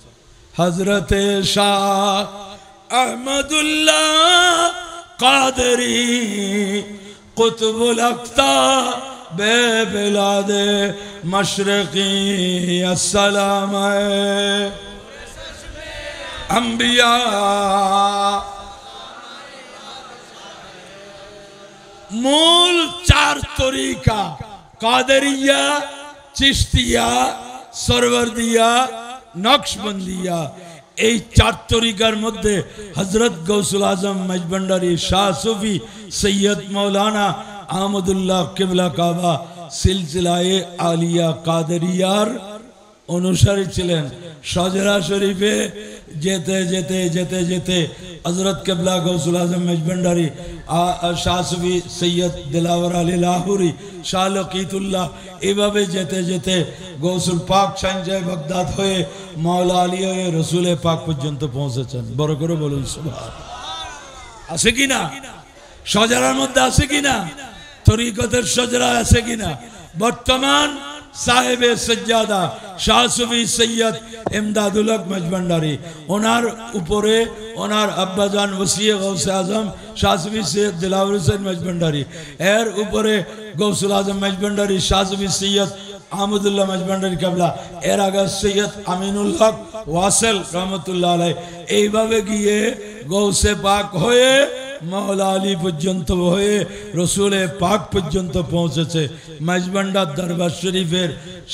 حضرت شاہ احمد اللہ قادری قطب لکھتا بے بلا دے مشرقی السلام ہے انبیاء مول چار طریقہ قادریہ چشتیہ سروردیہ نقش بندیہ چار ترکار مدد حضرت گوسل اعظم مجبنڈاری شاہ صوفی سید مولانا آمد اللہ کبلا قادریار অনুসারী ছিলেন সজরা শরীফে যেতে যেতে যেতে যেতে হজরত কেবলা গৌসুল আজম মেজবেন্ডারি শাসবি সৈয়দ দিলাওয়ার আলী লাহুরি শাহ এভাবে যেতে যেতে গৌসুল পাক সঞ্জয় বগদাদ হয়ে মাওলা আলী হয়ে এ পাক পর্যন্ত পৌঁছেছেন বড় করে বলুন সুভা আছে কি না সজারার মধ্যে আছে কি না তরিকতের সজরা আছে কি না বর্তমান সাহেবে সজ্জাদা শাহসুফি সৈয়দ এমদাদুলক মজভান্ডারি ওনার উপরে ওনার আব্বাজান ওসিয়ে গৌসে আজম শাহসুফি সৈয়দ দিলাউর হোসেন মজভান্ডারি এর উপরে গৌসুল আজম মজভান্ডারি শাহসুফি সৈয়দ আহমদুল্লাহ মজভান্ডারি কাবলা এর আগে সৈয়দ আমিনুল হক ওয়াসেল রহমতুল্লাহ আলাই এইভাবে গিয়ে গৌসে পাক হয়ে মাওলা আলী পর্যন্ত হয়ে রসুলে পাক পর্যন্ত পৌঁছেছে মাইজবান্ডার দরবার শরীফের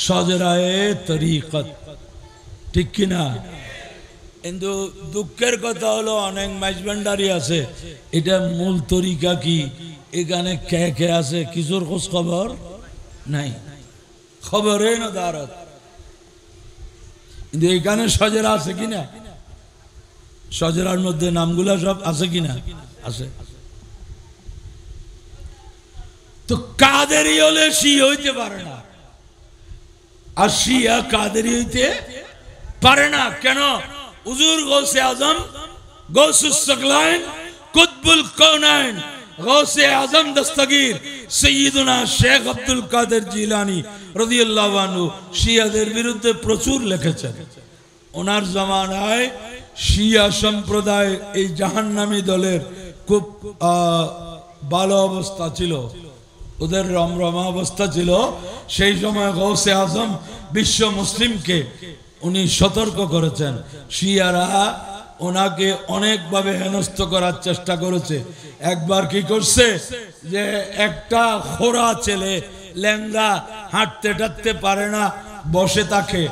সজরায়ে তরিকত ঠিক কিনা কিন্তু দুঃখের কথা হলো অনেক মাইজবান্ডারি আছে এটা মূল তরিকা কি এখানে কে কে আছে কিছুর খোঁজ খবর নাই খবরে না দাঁড়ত কিন্তু এখানে সজরা আছে কিনা সজরার মধ্যে নামগুলা সব আছে কিনা আছে তো কাদেরই হলে সি হইতে পারে না আর শিয়া কাদেরই হইতে পারে না কেন হুজুর গৌসে আজম গৌসুসকলাইন কুতবুল কৌনাইন গৌসে আজম দস্তগীর শেখ আব্দুল কাদের জিলানি রদিউল্লাহ শিয়াদের বিরুদ্ধে প্রচুর লেখেছেন ওনার জমানায় শিয়া সম্প্রদায় এই জাহান্নামী দলের খুব ভালো অবস্থা ছিল ওদের রমরমা অবস্থা ছিল সেই সময় গৌসে আজম বিশ্ব মুসলিমকে উনি সতর্ক করেছেন শিয়ারা ওনাকে অনেকভাবে হেনস্ত করার চেষ্টা করেছে একবার কি করছে যে একটা খোরা ছেলে ল্যাংরা হাঁটতে টাটতে পারে না বসে থাকে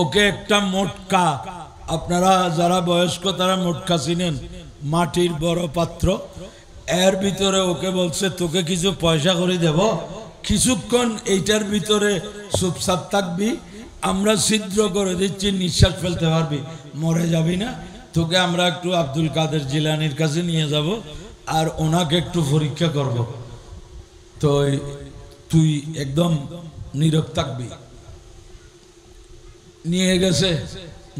ওকে একটা মোটকা আপনারা যারা বয়স্ক তারা মোটকা চিনেন মাটির বড় পাত্র এর ভিতরে ওকে বলছে তোকে কিছু পয়সা করে দেব কিছুক্ষণ এইটার ভিতরে চুপচাপ থাকবি আমরা ছিদ্র করে দিচ্ছি নিঃশ্বাস ফেলতে পারবি মরে যাবি না তোকে আমরা একটু আব্দুল কাদের জিলানির কাছে নিয়ে যাব আর ওনাকে একটু পরীক্ষা করব তো তুই একদম নীরব থাকবি নিয়ে গেছে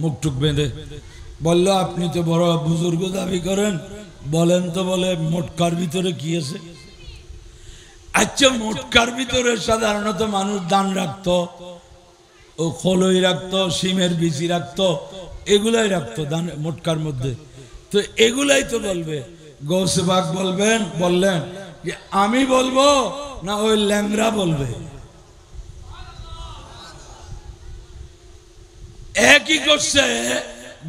মুখটুক বেঁধে বলল আপনি তো বড় বুজুর্গ দাবি করেন বলেন তো বলে মোটকার ভিতরে কি আছে আচ্ছা মোটকার ভিতরে সাধারণত মানুষ দান রাখত ও খোলই রাখত সিমের বিচি রাখত এগুলাই রাখতো দান মোটকার মধ্যে তো এগুলাই তো বলবে গৌসেবাগ বলবেন বললেন যে আমি বলবো না ওই ল্যাংরা বলবে একই করছে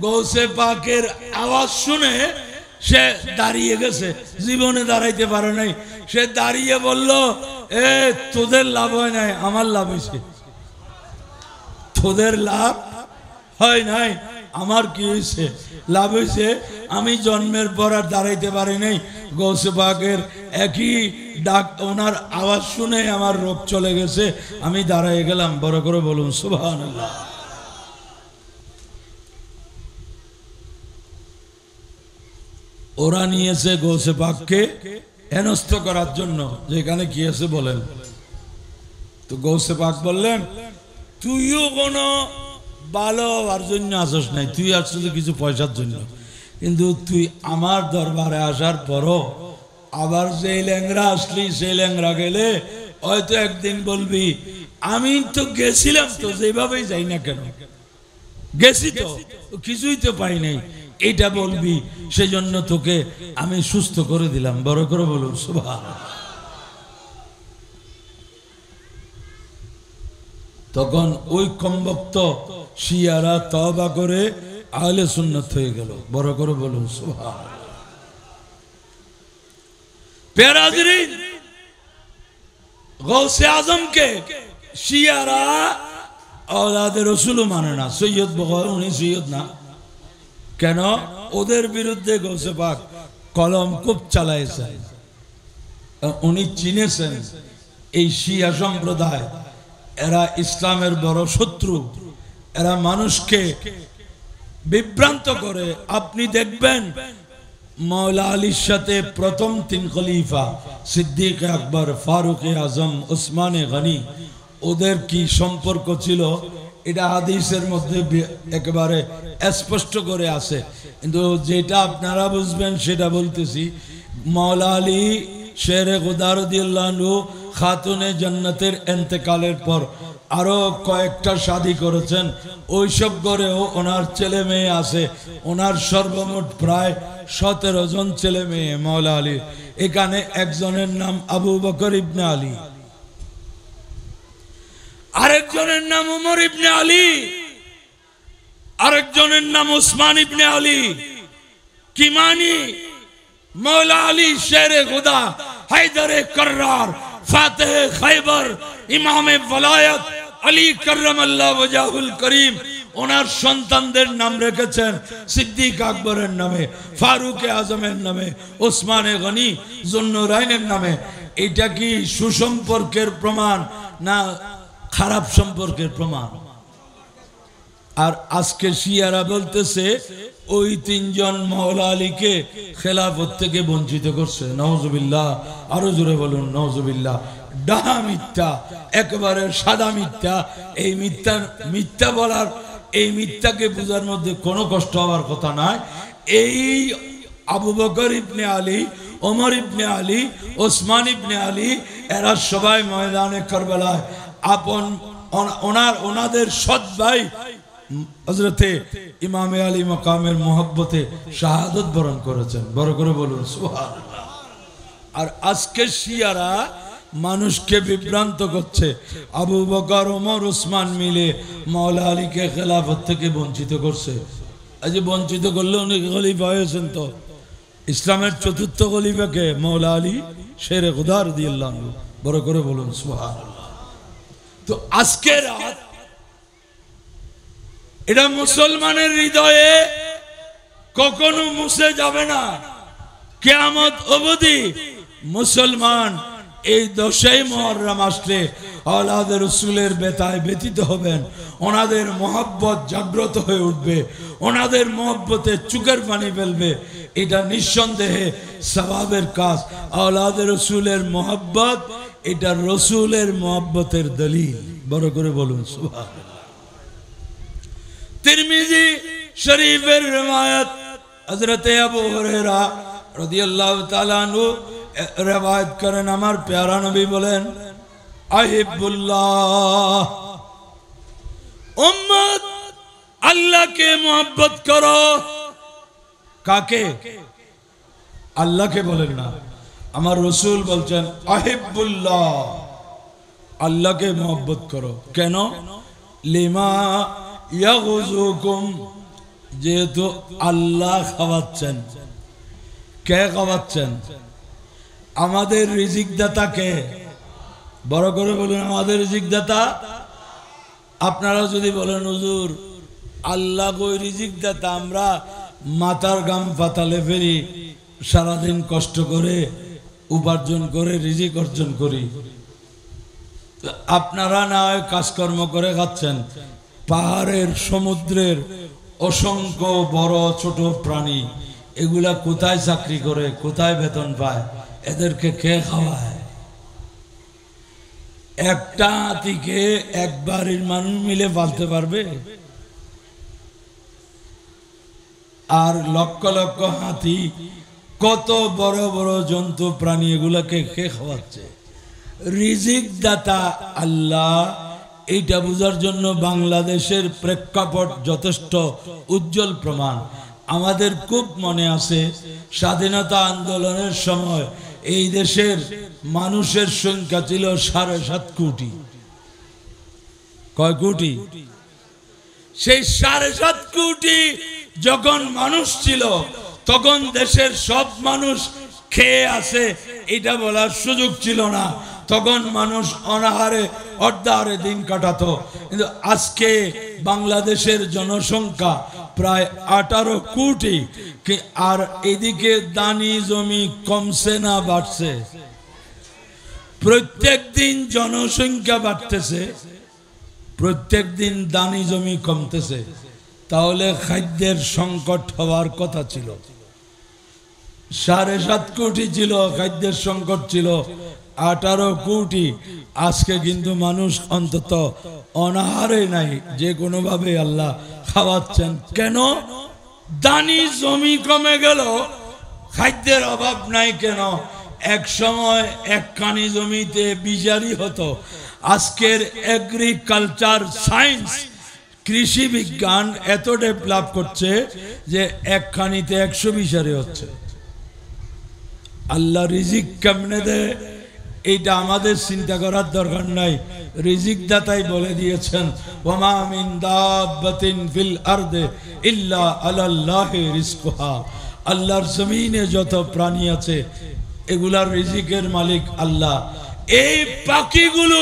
গৌসে পাকের আওয়াজ শুনে সে দাঁড়িয়ে গেছে জীবনে দাঁড়াইতে পারে নাই সে দাঁড়িয়ে বলল এ তোদের লাভ হয় নাই আমার লাভ হয়েছে তোদের লাভ হয় নাই আমার কি হয়েছে লাভ হয়েছে আমি জন্মের পর আর দাঁড়াইতে পারি নাই গৌসবাগের একই ডাক ওনার আওয়াজ শুনে আমার রোগ চলে গেছে আমি দাঁড়াই গেলাম বড় করে বলুন সুবাহ ওরা নিয়েছে গোসে পাককে হেনস্থ করার জন্য যেখানে গিয়েছে বলেন তো গৌসে পাক বললেন তুইও কোনো ভালো হওয়ার জন্য আসস নাই তুই আসছিস কিছু পয়সার জন্য কিন্তু তুই আমার দরবারে আসার পরও আবার সেই ল্যাংরা আসলি সেই ল্যাংরা গেলে হয়তো একদিন বলবি আমি তো গেছিলাম তো যেভাবেই যাই না কেন গেছি তো কিছুই তো পাই নাই এটা বলবি সেজন্য তোকে আমি সুস্থ করে দিলাম বড় করে বলুন সুভা তখন ওই কমবক্ত শিয়ারা তবা করে আলে সুন্নত হয়ে গেল বড় করে বলুন সুভা আজমকে শিয়ারা ওলাদের রসুলও মানে না সৈয়দ বগর উনি সৈয়দ না কেন ওদের বিরুদ্ধে গৌসেবাগ কলম খুব চালাইছেন উনি চিনেছেন এই শিয়া সম্প্রদায় এরা ইসলামের বড় শত্রু এরা মানুষকে বিভ্রান্ত করে আপনি দেখবেন মৌলা আলীর সাথে প্রথম তিন খলিফা সিদ্দিক আকবর ফারুক আজম ওসমান গনি ওদের কি সম্পর্ক ছিল এটা হাদিসের মধ্যে একেবারে স্পষ্ট করে আছে কিন্তু যেটা আপনারা বুঝবেন সেটা বলতেছি মৌলা আলী শেরে গোদারদিল্লানু খাতুনে জান্নাতের এন্তেকালের পর আরও কয়েকটা সাদী করেছেন ওইসব গড়েও ওনার ছেলে মেয়ে আছে ওনার সর্বমোট প্রায় সতেরো জন ছেলে মেয়ে মৌলা আলী এখানে একজনের নাম আবু বকর ইবনা আলী আরেকজনের নাম উমর ইবনে আলী আরেকজনের নাম উসমান ইবনে আলী কিমানি মৌলা আলী শের খুদা হায়দারে কর্রার ফাতেহ খাইবার ইমামে বলায়ত আলী করম আল্লাহ ওজাহুল করিম ওনার সন্তানদের নাম রেখেছেন সিদ্দিক আকবরের নামে ফারুক আজমের নামে ওসমানে গনি জন্নুরাইনের নামে এটা কি সুসম্পর্কের প্রমাণ না খারাপ সম্পর্কের প্রমাণ আর আজকে শিয়ারা বলতেছে ওই তিনজন মৌলা আলীকে খেলাফত থেকে বঞ্চিত করছে নওজবিল্লা আরো জোরে বলুন নওজবিল্লা ডাহা মিথ্যা একবারে সাদা মিথ্যা এই মিথ্যা মিথ্যা বলার এই মিথ্যাকে বোঝার মধ্যে কোনো কষ্ট হওয়ার কথা নয় এই আবু বকর ইবনে আলী ওমর ইবনে আলী ওসমান ইবনে আলী এরা সবাই ময়দানে করবেলায় আপন ওনার ওনাদের সৎ ভাই হজরতে ইমামে আলী মকামের মোহব্বতে শাহাদত বরণ করেছেন বড় করে বলুন সুহার আর আজকে শিয়ারা মানুষকে বিভ্রান্ত করছে আবু বকার ওমর উসমান মিলে মাওলা আলীকে খেলাফত থেকে বঞ্চিত করছে আজ বঞ্চিত করলে উনি খলিফা হয়েছেন তো ইসলামের চতুর্থ খলিফাকে মাওলা আলী শেরে উদার দিয়ে বড় করে বলুন সুহার তো আজকে রাত এটা মুসলমানের হৃদয়ে কখনো মুছে যাবে না কেয়ামত অবধি মুসলমান এই দশই মহরম আসলে আল্লাহ রসুলের বেতায় ব্যতীত হবেন ওনাদের মহব্বত জাগ্রত হয়ে উঠবে ওনাদের মহব্বতে চুকের পানি ফেলবে এটা নিঃসন্দেহে স্বভাবের কাজ আল্লাহ রসুলের মহব্বত এটা রসুলের মহব্বতের দলিল বড় করে বলুন তিরমিজি শরীফের রেমায়ত হজরতে আবু হরেরা রদিয়াল্লাহ তালানু রেবায়ত করেন আমার প্যারা নবী বলেন আহিবুল্লাহ উম্মত আল্লাহকে মোহাব্বত করো কাকে আল্লাহকে বলেন না আমার রসুল বলছেন আহিবুল্লাহ আল্লাহকে মহব্বত করো কেন লিমা ইয়াগুজুকুম যেহেতু আল্লাহ খাওয়াচ্ছেন কে খাওয়াচ্ছেন আমাদের রিজিকদাতা কে বড় করে বলুন আমাদের রিজিকদাতা আপনারা যদি বলেন হুজুর আল্লাহ কই রিজিকদাতা আমরা মাথার গাম পাতালে ফেরি সারাদিন কষ্ট করে উপার্জন করে রিজিক অর্জন করি আপনারা না হয় কাজকর্ম করে খাচ্ছেন পাহাড়ের সমুদ্রের অসংখ্য বড় ছোট প্রাণী এগুলা কোথায় চাকরি করে কোথায় বেতন পায় এদেরকে কে খাওয়ায় একটা হাতিকে এক বাড়ির মানুষ মিলে পালতে পারবে আর লক্ষ লক্ষ হাতি কত বড় বড় জন্তু প্রাণী এগুলাকে খে খাওয়াচ্ছে রিজিক দাতা আল্লাহ এইটা বোঝার জন্য বাংলাদেশের প্রেক্ষাপট যথেষ্ট উজ্জ্বল প্রমাণ আমাদের খুব মনে আছে স্বাধীনতা আন্দোলনের সময় এই দেশের মানুষের সংখ্যা ছিল সাড়ে সাত কোটি কয় কোটি সেই সাড়ে সাত কোটি যখন মানুষ ছিল তখন দেশের সব মানুষ খেয়ে আছে এটা বলার সুযোগ ছিল না তখন মানুষ অনাহারে অর্ধাহারে দিন কাটাত কিন্তু আজকে বাংলাদেশের জনসংখ্যা প্রায় আঠারো কোটি আর এদিকে দানি জমি কমছে না বাড়ছে প্রত্যেক দিন জনসংখ্যা বাড়তেছে প্রত্যেক দিন দানি জমি কমতেছে তাহলে খাদ্যের সংকট হওয়ার কথা ছিল সাড়ে সাত কোটি ছিল খাদ্যের সংকট ছিল আঠারো কোটি আজকে কিন্তু মানুষ অন্তত অনাহারে নাই যে কোনোভাবে আল্লাহ খাওয়াচ্ছেন কেন দানি জমি কমে গেল খাদ্যের অভাব নাই কেন এক সময় এক কানি জমিতে বিজারি হতো আজকের এগ্রিকালচার সায়েন্স কৃষি বিজ্ঞান এত ডেভেলপ করছে যে একখানিতে একশো বিচারে হচ্ছে আল্লাহ রিজিক কেমনে দেয় এইটা আমাদের চিন্তা করার দরকার নাই রিজিক দাতাই বলে দিয়েছেন আল্লাহর জমিনে যত প্রাণী আছে এগুলার রিজিকের মালিক আল্লাহ এই পাখিগুলো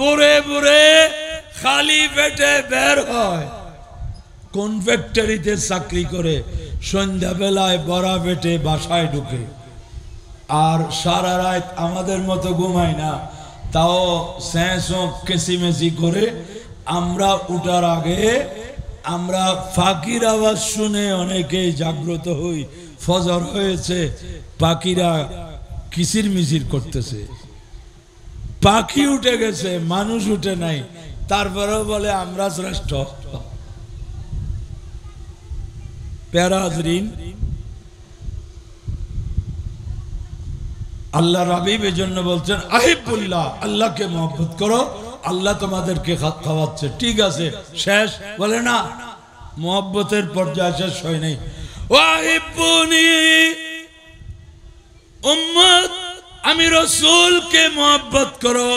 বরে বরে খালি পেটে বের হয় কোন ফ্যাক্টরিতে চাকরি করে সন্ধ্যাবেলায় বড়া পেটে বাসায় ঢুকে আর সারা রাত আমাদের মতো ঘুমায় না তাও কেসিমেসি করে আমরা উঠার আগে আমরা ফাঁকির আওয়াজ শুনে অনেকেই জাগ্রত হই ফজর হয়েছে পাখিরা কিসির মিচির করতেছে পাখি উঠে গেছে মানুষ উঠে নাই তারপরেও বলে আমরা শ্রেষ্ঠ প্যারাজরিন আল্লাহ রাবিব এই জন্য বলছেন আহিবুল্লাহ আল্লাহকে মহব্বত করো আল্লাহ তোমাদেরকে খাওয়াচ্ছে ঠিক আছে শেষ বলে না মহব্বতের পর্যায়ে শেষ হয় নাই ওয়াহিবুনি উম্মত আমি রসুলকে মহব্বত করো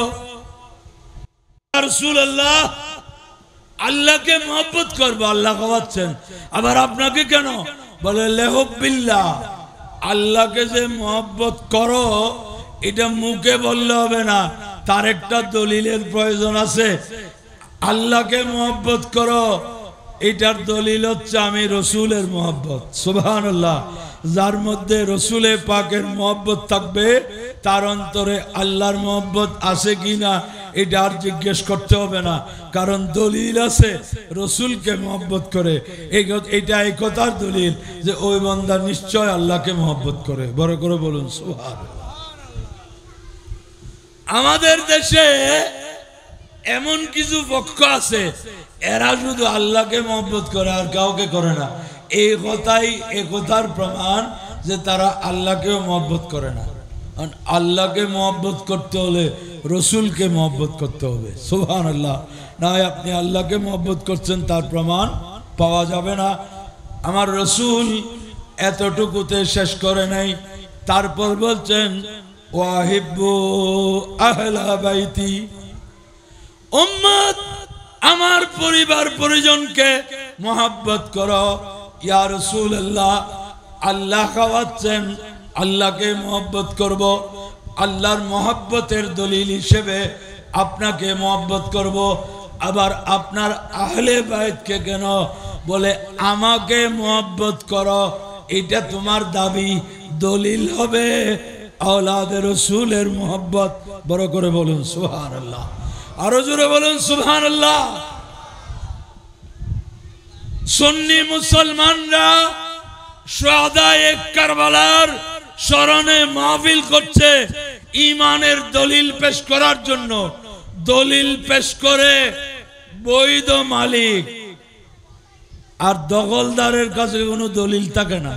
আল্লাহকে মহব্বত করবো আল্লাহ খাওয়াচ্ছেন আবার আপনাকে কেন বলে লেহবিল্লা আল্লাহকে যে মহব্বত করো এটা মুখে বললে হবে না তার একটা দলিলের প্রয়োজন আছে আল্লাহকে মহব্বত করো এটার দলিল হচ্ছে আমি রসুলের মহব্বত সুবাহ যার মধ্যে রসুলের পাকের মহব্বত থাকবে তার অন্তরে আল্লাহর মহব্বত আছে কি না এটা আর জিজ্ঞেস করতে হবে না কারণ দলিল আছে রসুলকে মহব্বত করে এটা এই কথার দলিল যে ওই বন্দা নিশ্চয় আল্লাহকে মহব্বত করে বড় করে বলুন সুহার আমাদের দেশে এমন কিছু পক্ষ আছে এরা শুধু আল্লাহকে মহব্বত করে আর কাউকে করে না এই কথাই একথার প্রমাণ যে তারা আল্লাহকেও মহব্বত করে না কারণ আল্লাহকে মহব্বত করতে হলে রসুলকে মহব্বত করতে হবে সুহান আল্লাহ না আপনি আল্লাহকে মহব্বত করছেন তার প্রমাণ পাওয়া যাবে না আমার রসুল এতটুকুতে শেষ করে নাই তারপর বলছেন ওয়াহিব্বু আহলা বাইতি উম্মত আমার পরিবার পরিজনকে মহাব্বত করো ইয়া রসুল আল্লাহ আল্লাহ খাওয়াচ্ছেন আল্লাহকে মোহাব্বত করব আল্লাহর মহাব্বতের দলিল হিসেবে আপনাকে মহব্বত করব আবার আপনার আহলে বায়তকে কেন বলে আমাকে মোহাব্বত করো এটা তোমার দাবি দলিল হবে আওলাদের রসুলের মোহাব্বত বড় করে বলুন সুহার আল্লাহ আরো জোরে বলুন সুহান আল্লাহ সন্নি মুসলমানরা সদায়ালার স্মরণে মাহফিল করছে ইমানের দলিল পেশ করার জন্য দলিল পেশ করে বৈধ মালিক আর দখলদারের কাছে কোনো দলিল থাকে না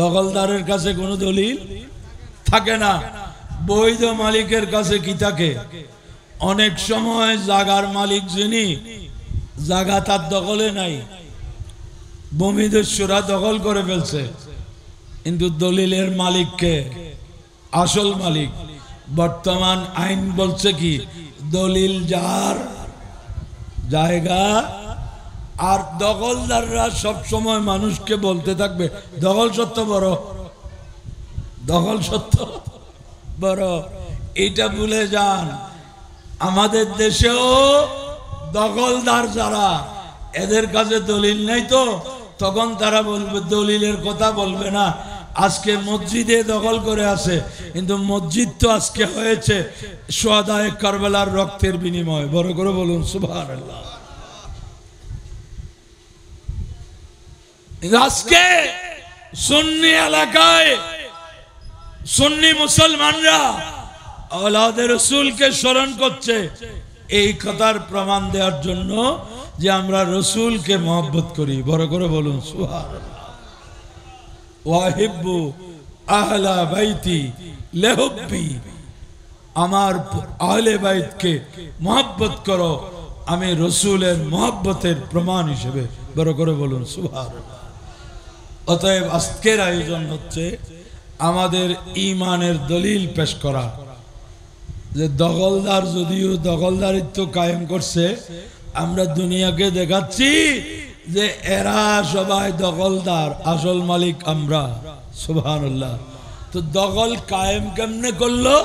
দখলদারের কাছে কোনো দলিল থাকে না বৈধ মালিকের কাছে কি থাকে অনেক সময় জাগার মালিক যিনি জাগা তার দখলে নাই বমিদেশ্বরা দখল করে ফেলছে কিন্তু দলিলের মালিককে আসল মালিক বর্তমান আইন বলছে কি দলিল যার জায়গা আর দখলদাররা সবসময় মানুষকে বলতে থাকবে দখল সত্য বড় দখল সত্য বড় এটা ভুলে যান আমাদের দেশেও দখলদার যারা এদের কাছে দলিল নেই তো তখন তারা বলবে দলিলের কথা বলবে না আজকে মসজিদে দখল করে আছে কিন্তু মসজিদ তো আজকে হয়েছে সোয়াদায় কারবেলার রক্তের বিনিময় বড় করে বলুন সুভার আজকে সুন্নি এলাকায় সুন্নি মুসলমানরা আওলাদের রসুলকে স্মরণ করছে এই কথার প্রমাণ দেওয়ার জন্য যে আমরা রসুলকে মহব্বত করি বড় করে বলুন সুহার ওয়াহিব্বু আহলা বাইতি আমার আহলে বাইতকে মহব্বত করো আমি রসুলের মহব্বতের প্রমাণ হিসেবে বড় করে বলুন সুহার অতএব আজকের আয়োজন হচ্ছে আমাদের ইমানের দলিল পেশ করা যে দখলদার যদিও দখলদারিত্ব কায়েম করছে আমরা দুনিয়াকে দেখাচ্ছি যে এরা সবাই দখলদার আসল মালিক আমরা সুবহানাল্লাহ তো দখল কায়েম কেমনে করলো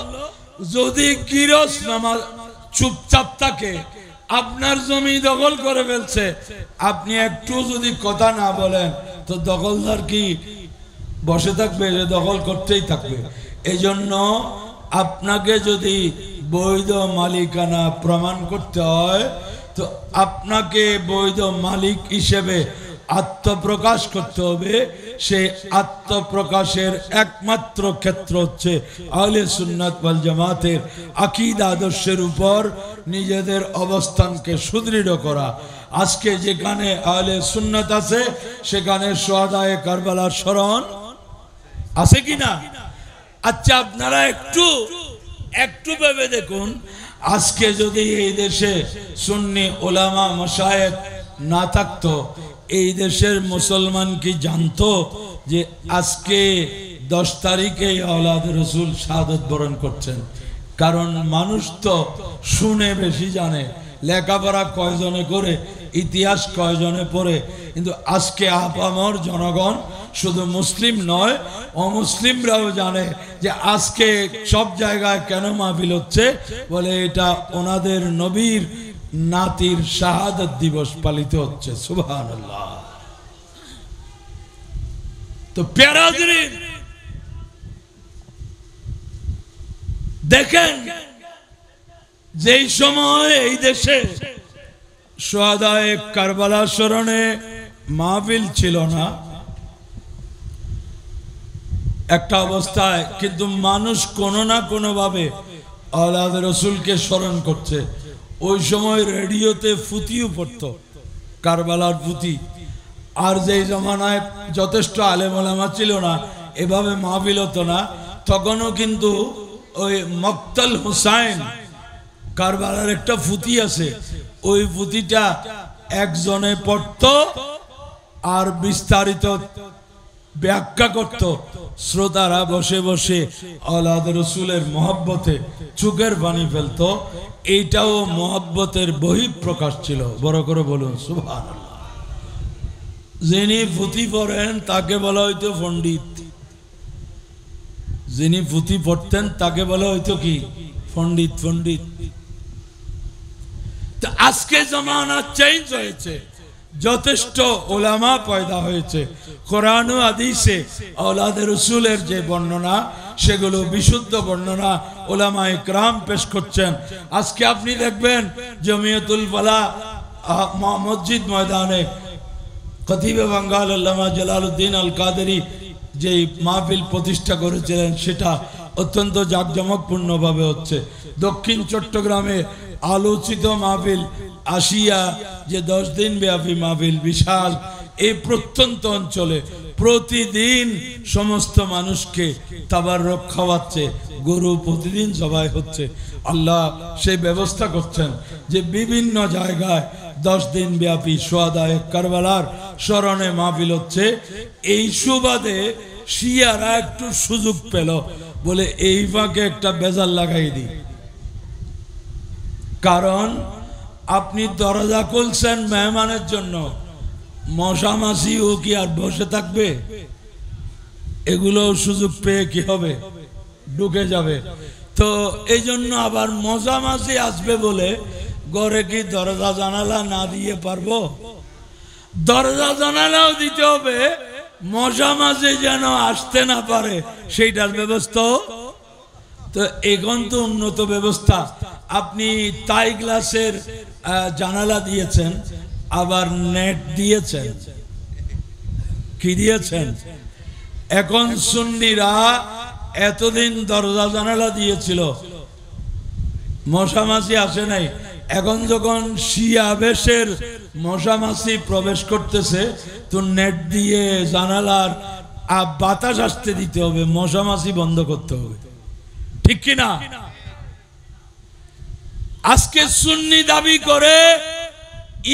যদি কিরস নামাজ চুপচাপ থাকে আপনার জমি দখল করে ফেলছে আপনি একটু যদি কথা না বলেন তো দখলদার কি বসে থাকবে যে দখল করতেই থাকবে এই জন্য আপনাকে যদি বৈধ মালিকানা প্রমাণ করতে হয় তো আপনাকে বৈধ মালিক হিসেবে আত্মপ্রকাশ করতে হবে সেই আত্মপ্রকাশের একমাত্র ক্ষেত্র হচ্ছে আহলে সুন্নাত ওয়াল জামাতের আকিদ আদর্শের উপর নিজেদের অবস্থানকে সুদৃঢ় করা আজকে যেখানে আহলে সুন্নাত আছে সেখানে সোয়াদায় কারবালার স্মরণ আছে কি না আচ্ছা আপনারা একটু একটু ভেবে দেখুন আজকে যদি এই দেশে সুন্নি ওলামা মশায়েদ না থাকতো এই দেশের মুসলমান কি জানতো যে আজকে দশ তারিখে আওলাদ রসুল শাহাদ বরণ করছেন কারণ মানুষ তো শুনে বেশি জানে লেখাপড়া কয়জনে করে ইতিহাস কয়জনে পড়ে কিন্তু আজকে আপামর জনগণ শুধু মুসলিম নয় অমুসলিমরাও জানে যে আজকে সব জায়গায় কেন মাহফিল হচ্ছে বলে এটা ওনাদের নবীর নাতির শাহাদত দিবস পালিত হচ্ছে সুবাহ তো প্যারা দেখেন যেই সময় এই দেশে সোয়াদায় কারবালা স্মরণে মাহফিল ছিল না একটা অবস্থায় কিন্তু মানুষ কোনো না কোনোভাবে আল্লাহ রসুলকে স্মরণ করছে ওই সময় রেডিওতে ফুতিও পড়ত কারবালার ফুতি আর যেই জমানায় যথেষ্ট আলেমলামা ছিল না এভাবে মাহবিল হতো না তখনও কিন্তু ওই মক্তল হুসাইন কারবালার একটা ফুতি আছে ওই ফুতিটা একজনে পড়ত আর বিস্তারিত ব্যাখ্যা করত শ্রোতারা বসে বসে আলাদ রসুলের মহব্বতে চুকের পানি ফেলত এইটাও মহব্বতের প্রকাশ ছিল বড় করে বলুন সুভান যিনি পুঁথি পড়েন তাকে বলা হইতো পণ্ডিত যিনি পুঁথি পড়তেন তাকে বলা হইতো কি পণ্ডিত পণ্ডিত আজকে জমানা চেঞ্জ হয়েছে যথেষ্ট ওলামা পয়দা হয়েছে কোরআন আদিসে আওলাদ রসুলের যে বর্ণনা সেগুলো বিশুদ্ধ বর্ণনা ওলামা ইকরাম পেশ করছেন আজকে আপনি দেখবেন জমিয়তুল ফালা মসজিদ ময়দানে কতিবে বাঙ্গাল আল্লামা জালালউদ্দিন আল কাদেরি যে মাহফিল প্রতিষ্ঠা করেছিলেন সেটা অত্যন্ত জাঁকজমকপূর্ণভাবে হচ্ছে দক্ষিণ চট্টগ্রামে আলোচিত মাহফিল আসিয়া যে দশ দিন ব্যাপী মাহফিল বিশাল এই প্রত্যন্ত অঞ্চলে প্রতিদিন সমস্ত মানুষকে তাবার খাওয়াচ্ছে গরু প্রতিদিন সবাই হচ্ছে আল্লাহ সে ব্যবস্থা করছেন যে বিভিন্ন জায়গায় দশ দিন ব্যাপী সোয়াদায় কারবালার স্মরণে মাহফিল হচ্ছে এই সুবাদে শিয়ারা একটু সুযোগ পেল বলে এই ফাঁকে একটা বেজাল লাগাই দিই কারণ আপনি দরজা খুলছেন মেহমানের জন্য মশা মাসি ও কি আর বসে থাকবে এগুলো সুযোগ পেয়ে কি হবে ঢুকে যাবে তো এই জন্য আবার মজা মাসি আসবে বলে গড়ে কি দরজা জানালা না দিয়ে পারবো দরজা জানালাও দিতে হবে মশা মাসি যেন আসতে না পারে সেইটার ব্যবস্থা তো এখন তো উন্নত ব্যবস্থা আপনি তাই গ্লাসের জানালা দিয়েছেন আবার নেট দিয়েছেন কি দিয়েছেন এখন সুন্নিরা এতদিন দরজা জানালা দিয়েছিল মশামাছি আসে নাই এখন যখন শিয়াবেশের বেশের মশামাছি প্রবেশ করতেছে তো নেট দিয়ে জানালার বাতাস আসতে দিতে হবে মশামাছি বন্ধ করতে হবে ঠিক কিনা না আজকে সুন্নি দাবি করে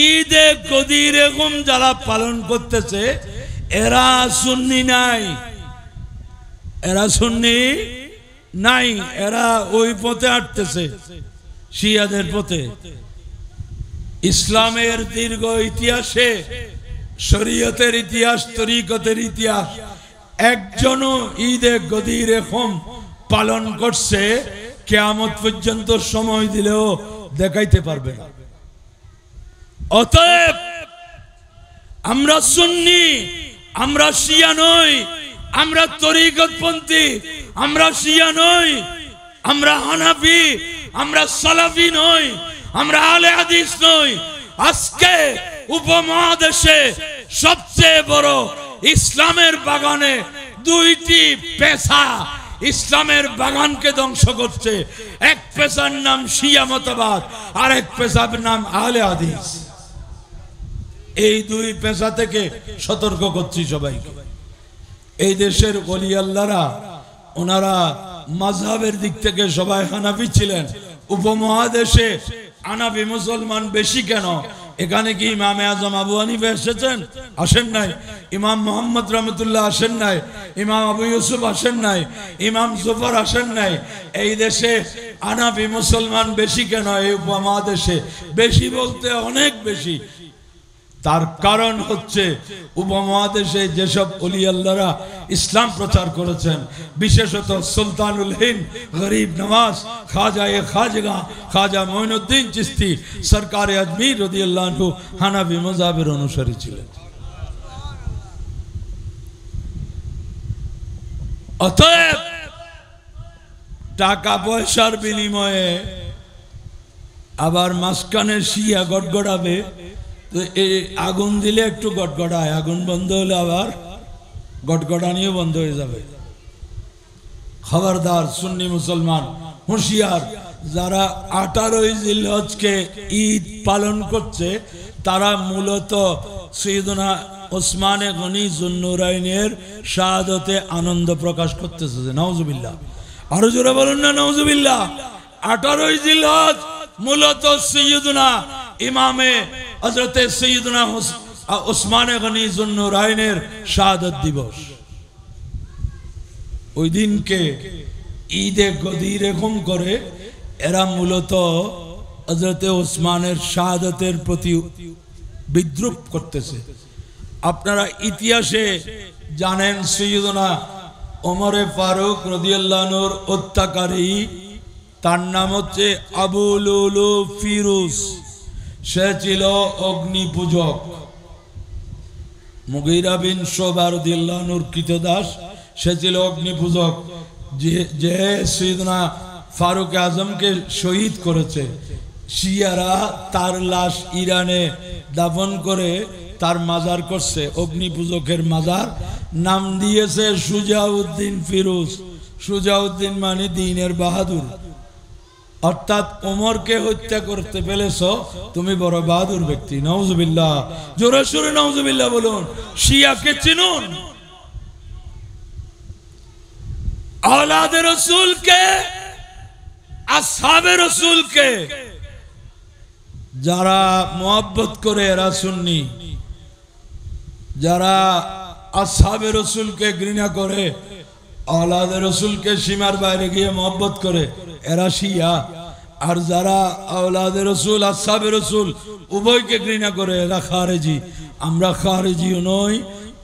ঈদে কদির এরকম যারা পালন করতেছে এরা সুন্নি নাই এরা সুন্নি নাই এরা ওই পথে আটতেছে শিয়াদের পথে ইসলামের দীর্ঘ ইতিহাসে শরীয়তের ইতিহাস তরিকতের ইতিহাস একজনও ঈদে গদির এখন পালন করছে কেয়ামত পর্যন্ত সময় দিলেও দেখাইতে পারবে না অতএব আমরা সুন্নি আমরা শিয়া নই আমরা তরিকতপন্থী আমরা শিয়া নই আমরা হানাফি আমরা সালাফি নই আমরা আলে হাদিস নই আজকে উপমহাদেশে সবচেয়ে বড় ইসলামের বাগানে দুইটি পেশা ইসলামের বাগানকে ধ্বংস করছে এক পেশার নাম শিয়া মতবাদ আর এক পেশার নাম আহলে আদিস এই দুই পেশা থেকে সতর্ক করছি সবাইকে এই দেশের গলি আল্লাহরা ওনারা মাঝহের দিক থেকে সবাই হানাফি ছিলেন উপমহাদেশে আনাবি মুসলমান বেশি কেন এখানে কি ইমামে আজম আবু হানিফা এসেছেন আসেন নাই ইমাম মোহাম্মদ রহমতুল্লাহ আসেন নাই ইমাম আবু ইউসুফ আসেন নাই ইমাম সুফর আসেন নাই এই দেশে আনাফি মুসলমান বেশি কেন এই উপমহাদেশে বেশি বলতে অনেক বেশি তার কারণ হচ্ছে উপমহাদেশে যেসব অলি আল্লাহরা ইসলাম প্রচার করেছেন বিশেষত সুলতানুল হিন গরিব নওয়াজ খাজা এ খাজগা খাজা মঈনুদ্দিন চিস্তি সরকার আজমির রদিয়াল্লাহু হানাবি মজাবের অনুসারী ছিলেন অতএব টাকা পয়সার বিনিময়ে আবার মাঝখানে শিয়া গড়গড়াবে তো এই আগুন দিলে একটু গটগড়ায় আগুন বন্ধ হলে আবার গটগড়া নিয়ে বন্ধ হয়ে যাবে খবরদার সুন্নি মুসলমান হুঁশিয়ার যারা আঠারোই জিলহজকে ঈদ পালন করছে তারা মূলত সৈদনা ওসমানে গনি জুন্নুরাইনের শাহাদতে আনন্দ প্রকাশ করতেছে নওজুবিল্লা আরো জোরে বলুন না নওজুবিল্লা আঠারোই জিলহজ মূলত সৈদনা ইমামে হজরতে সৈয়দনা ওসমানে রায়নের শাহাদত দিবস ওই দিনকে ঈদে গদির এরকম করে এরা মূলত হজরতে ওসমানের শাহাদতের প্রতি বিদ্রুপ করতেছে আপনারা ইতিহাসে জানেন সৈয়দনা ওমরে ফারুক রদিয়াল্লানুর হত্যাকারী তার নাম হচ্ছে আবুল ফিরুজ সে ছিল অগ্নি পূজক মুগিরা বিন সোবার দিল্লানুর দাস সে ছিল অগ্নি পূজক যে সিদনা ফারুক আজমকে শহীদ করেছে শিয়ারা তার লাশ ইরানে দাফন করে তার মাজার করছে অগ্নি পূজকের মাজার নাম দিয়েছে সুজাউদ্দিন ফিরোজ সুজাউদ্দিন মানে দিনের বাহাদুর অর্থাৎ ওমরকে হত্যা করতে পেরেছ তুমি বড় বাহাদুর ব্যক্তি নওজবিল্লা জোরে সুরে নওজবিল্লা বলুন শিয়াকে চিনুন যারা মোহাব্বত করে এরা সুন্নি যারা আসাবের রসুলকে ঘৃণা করে আহ্লাদ রসুলকে সীমার বাইরে গিয়ে মহব্বত করে এরা শিয়া আর যারা আওলাদ রসুল আসাবে রসুল উভয়কে ঘৃণা করে এরা খারেজি আমরা খারেজিও নই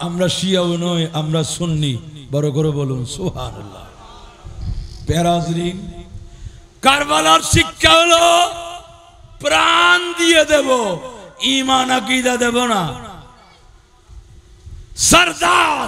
আমরা শিয়াও নই আমরা সুন্নি বড় করে বলুন সোহান প্যারাজরিন কারবালার শিক্ষা হলো প্রাণ দিয়ে দেব ইমান আকিদা দেব না সরদার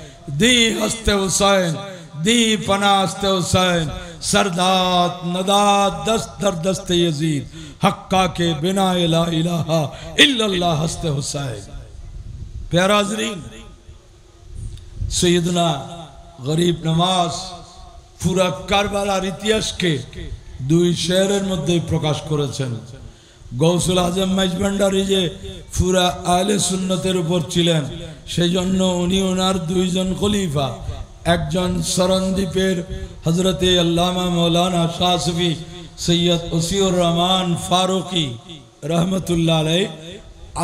دی ہستے حسین دی پناہ ہستے حسین سردات ندات دست در دست یزید حقہ کے بنا الہ الہ الا اللہ ہستے حسین پیارا حضرین سیدنا غریب نماز پورا کربالا ریتیش کے دوئی شہر مدد پرکاش کرے چھنے গৌসুল আজম মাইজভান্ডারি যে ফুরা আলে সুন্নতের উপর ছিলেন সেই জন্য উনি ওনার দুইজন খলিফা একজন সরণদ্বীপের হজরতে আল্লামা মৌলানা শাহসফি সৈয়দ ওসিউর রহমান ফারুকি রহমতুল্লাহ আলাই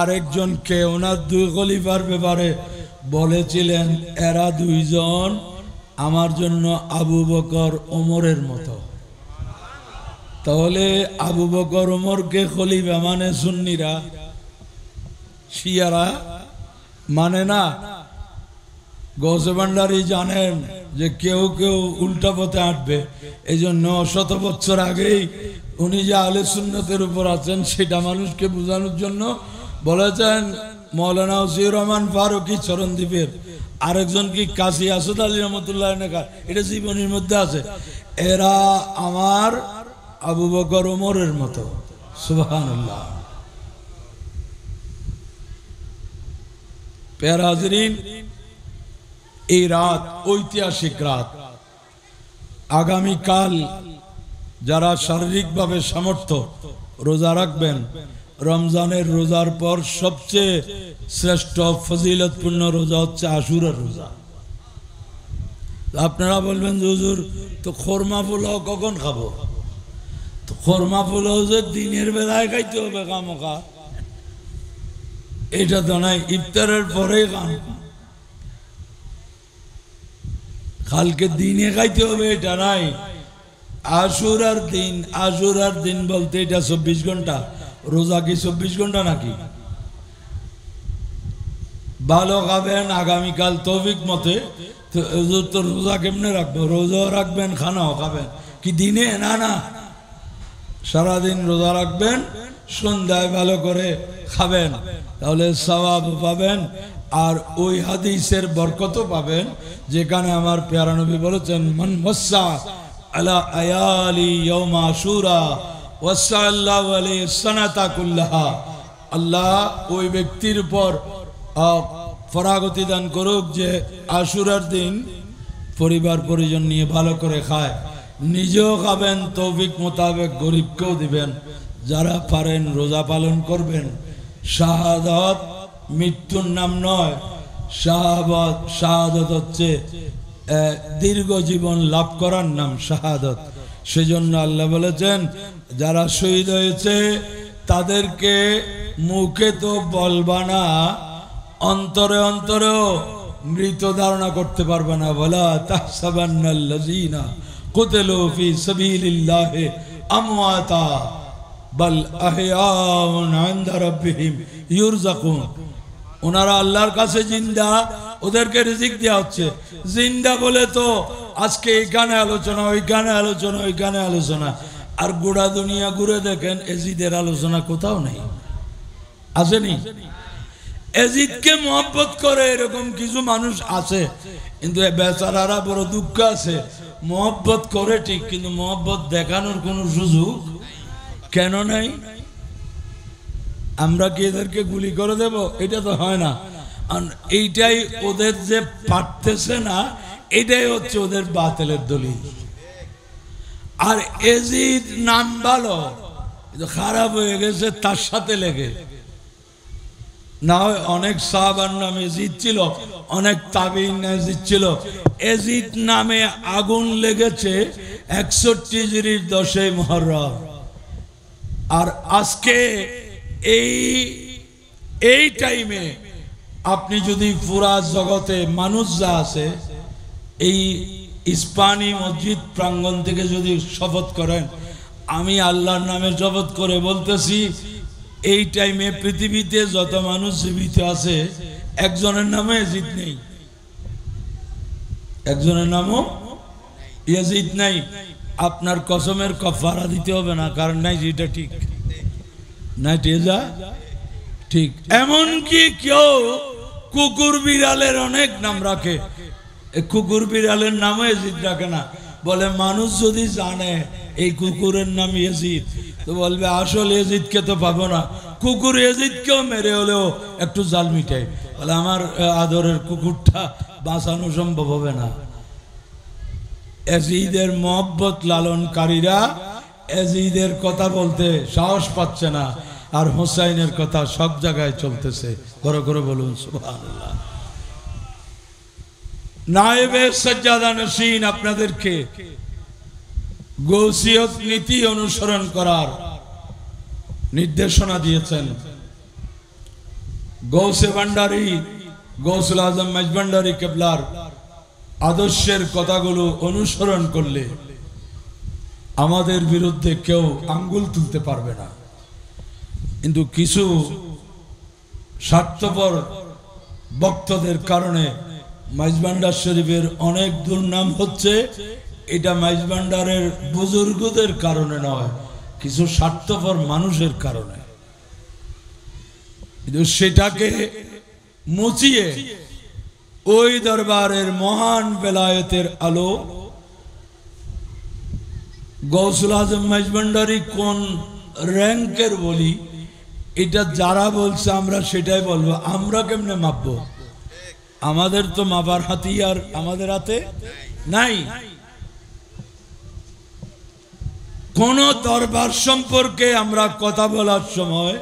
আরেকজনকে ওনার দুই খলিফার ব্যাপারে বলেছিলেন এরা দুইজন আমার জন্য আবু বকর ওমরের মতো তাহলে আবু বকর ওমরকে খলিফা মানে সুন্নিরা শিয়ারা মানে না গৌসে ভান্ডারি জানেন যে কেউ কেউ উল্টা পথে আঁটবে এই জন্য শত বছর আগেই উনি যে আলে সুন্নতের উপর আছেন সেটা মানুষকে বোঝানোর জন্য বলেছেন মৌলানা ওসির রহমান ফারুকি চরণদ্বীপের আরেকজন কি কাশি আসাদ আলী রহমতুল্লাহ এটা জীবনীর মধ্যে আছে এরা আমার আবু বকর ওমরের মতো সুবাহান্লাহ পেয়ারাজরিন এই রাত ঐতিহাসিক রাত আগামী কাল যারা শারীরিকভাবে সামর্থ্য রোজা রাখবেন রমজানের রোজার পর সবচেয়ে শ্রেষ্ঠ ফজিলতপূর্ণ রোজা হচ্ছে আশুরের রোজা আপনারা বলবেন হুজুর তো খোরমা পোলাও কখন খাবো খরমা পোলাও যে দিনের বেলায় খাইতে হবে কামকা এটা তো নাই ইফতারের পরে কাম কালকে দিনে খাইতে হবে এটা নাই আর দিন আর দিন বলতে এটা চব্বিশ ঘন্টা রোজা কি চব্বিশ ঘন্টা নাকি ভালো খাবেন আগামীকাল তৌফিক মতে তো রোজা কেমনে রাখবো রোজাও রাখবেন খানাও খাবেন কি দিনে না না সারাদিন রোজা রাখবেন সন্ধ্যায় ভালো করে খাবেন তাহলে সবাব পাবেন আর ওই হাদিসের বরকতও পাবেন যেখানে আমার পেয়ারানবী বলেছেন মন মসা আলা আয়ালি ইয়মা সুরা ওয়াসাল্লাহ আলী সনাতাকুল্লাহা আল্লাহ ওই ব্যক্তির উপর ফরাগতি দান করুক যে আশুরার দিন পরিবার পরিজন নিয়ে ভালো করে খায় নিজেও খাবেন তৌফিক মোতাবেক গরিবকেও দিবেন যারা পারেন রোজা পালন করবেন শাহাদত মৃত্যুর নাম নয় শাহাবত শাহাদত হচ্ছে দীর্ঘ জীবন লাভ করার নাম শাহাদত সেজন্য আল্লাহ বলেছেন যারা শহীদ হয়েছে তাদেরকে মুখে তো বলবা না অন্তরে অন্তরেও মৃত ধারণা করতে পারবে না বলা তাহসাবান্না কুতলু ফি সাবিলিল্লাহ আমওয়াতা বল আহয়াউন ইনদা রাব্বিহিম ইউরযাকুন ওনারা আল্লাহর কাছে জিন্দা ওদেরকে রিজিক দেওয়া হচ্ছে জিন্দা বলে তো আজকে এইখানে আলোচনা ওইখানে আলোচনা ওইখানে আলোচনা আর গোড়া দুনিয়া ঘুরে দেখেন এজিদের আলোচনা কোথাও নেই আসেনি এজিদকে মহাব্বত করে এরকম কিছু মানুষ আছে কিন্তু বেচারারা বড় দুঃখ আছে মহব্বত করে ঠিক কিন্তু মহব্বত দেখানোর কোন সুযোগ কেন নাই আমরা কি এদেরকে গুলি করে দেব এটা তো হয় না এইটাই ওদের যে পারতেছে না এটাই হচ্ছে ওদের বাতেলের দলিল আর এজিদ নাম ভালো খারাপ হয়ে গেছে তার সাথে লেগে না অনেক সাহাবার নামে এজিদ ছিল অনেক তাবির এজিদ ছিল এজিদ নামে আগুন লেগেছে একষট্টি জিরির দশে মহরম আর আজকে এই এই টাইমে আপনি যদি পুরা জগতে মানুষ যা আছে এই ইস্পানি মসজিদ প্রাঙ্গন থেকে যদি শপথ করেন আমি আল্লাহর নামে শপথ করে বলতেছি এই টাইমে পৃথিবীতে যত মানুষ জীবিত আছে একজনের নামে এজিত নেই একজনের নামও এজিত নাই আপনার কসমের কফারা দিতে হবে না কারণ নাই যেটা ঠিক নাই টেজা ঠিক এমন কি কেউ কুকুর বিড়ালের অনেক নাম রাখে কুকুর বিড়ালের নামও এজিত রাখে না বলে মানুষ যদি জানে এই কুকুরের নাম এজিদ তো বলবে আসল এজিদকে তো পাবো না কুকুর এজিদকেও মেরে হলেও একটু জাল মিটাই বলে আমার আদরের কুকুরটা বাঁচানো সম্ভব হবে না এজিদের মহব্বত লালনকারীরা এজিদের কথা বলতে সাহস পাচ্ছে না আর হোসাইনের কথা সব জায়গায় চলতেছে বড় করে বলুন সুবহানাল্লাহ নায়েবে সজ্জাদা নসীন আপনাদেরকে গৌসিয়ত নীতি অনুসরণ করার নির্দেশনা দিয়েছেন গৌসে ভান্ডারি গৌসুল আজম মেজভান্ডারি কেবলার আদর্শের কথাগুলো অনুসরণ করলে আমাদের বিরুদ্ধে কেউ আঙ্গুল তুলতে পারবে না কিন্তু কিছু স্বার্থপর ভক্তদের কারণে মাইজবান্ডার শরীফের অনেক দুর্নাম হচ্ছে এটা মাইজবান্ডারের বুজুর্গদের কারণে নয় কিছু স্বার্থপর মানুষের কারণে সেটাকে মুচিয়ে ওই দরবারের মহান বেলায়তের আলো গৌসুল আজম মাইজবান্ডারি কোন র্যাঙ্কের বলি এটা যারা বলছে আমরা সেটাই বলবো আমরা কেমনে মাপবো আমাদের তো মাবার হাতিয়ার আমাদের হাতে নাই কোন দরবার সম্পর্কে আমরা কথা বলার সময়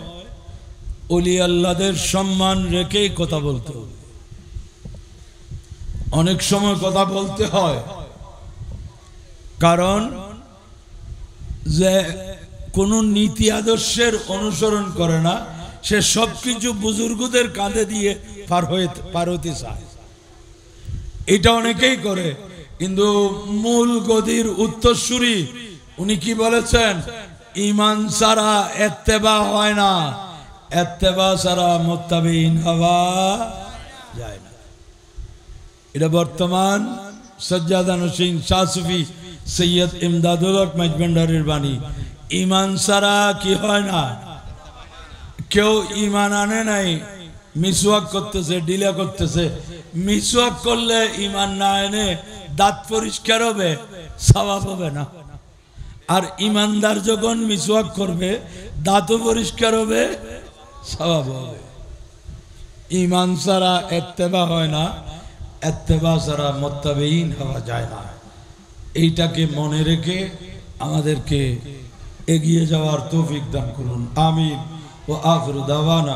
অলি আল্লাদের সম্মান রেখেই কথা বলতে হবে অনেক সময় কথা বলতে হয় কারণ যে কোন নীতি আদর্শের অনুসরণ করে না সে সবকিছু বুজুর্গদের কাঁধে দিয়ে পার হয়ে পার হতে চায় এটা অনেকেই করে কিন্তু মূল গদির উত্তরসূরি উনি কি বলেছেন ইমান ছাড়া এত্তেবা হয় না এত্তেবা ছাড়া মোত্তাবিন হওয়া যায় না এটা বর্তমান সজ্জাদান হোসেন সাসুফি সৈয়দ ইমদাদুল হক মেজবেন্ডারের বাণী ইমান ছাড়া কি হয় না কেউ ইমান আনে নাই মিসওয়াক করতেছে ডিলে করতেছে মিসওয়াক করলে ইমান না এনে দাঁত পরিষ্কার হবে স্বভাব হবে না আর ইমানদার যখন মিসওয়াক করবে দাঁতও পরিষ্কার হবে স্বভাব হবে ইমান ছাড়া এত্তেবা হয় না এত্তেবা ছাড়া মোত্তাবেইন হওয়া যায় না এইটাকে মনে রেখে আমাদেরকে এগিয়ে যাওয়ার তৌফিক দান করুন আমিন ও আফরুদাওয়ানা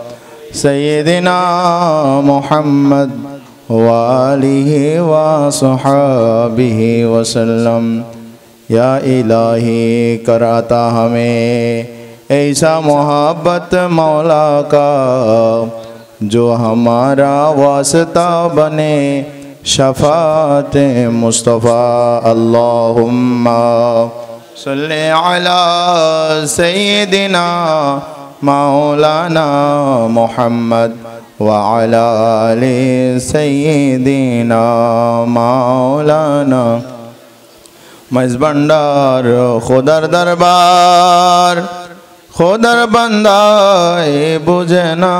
سيدنا محمد وآله وصحابه وسلم يا إلهي كراتا ہمیں ایسا محبت مولا کا جو ہمارا واسطہ بنے شفاعت مصطفیٰ اللهم صل على سيدنا مولانا محمد وعلى آل سيدنا مولانا مز بندار خدر دربار خدر بندائے بجنا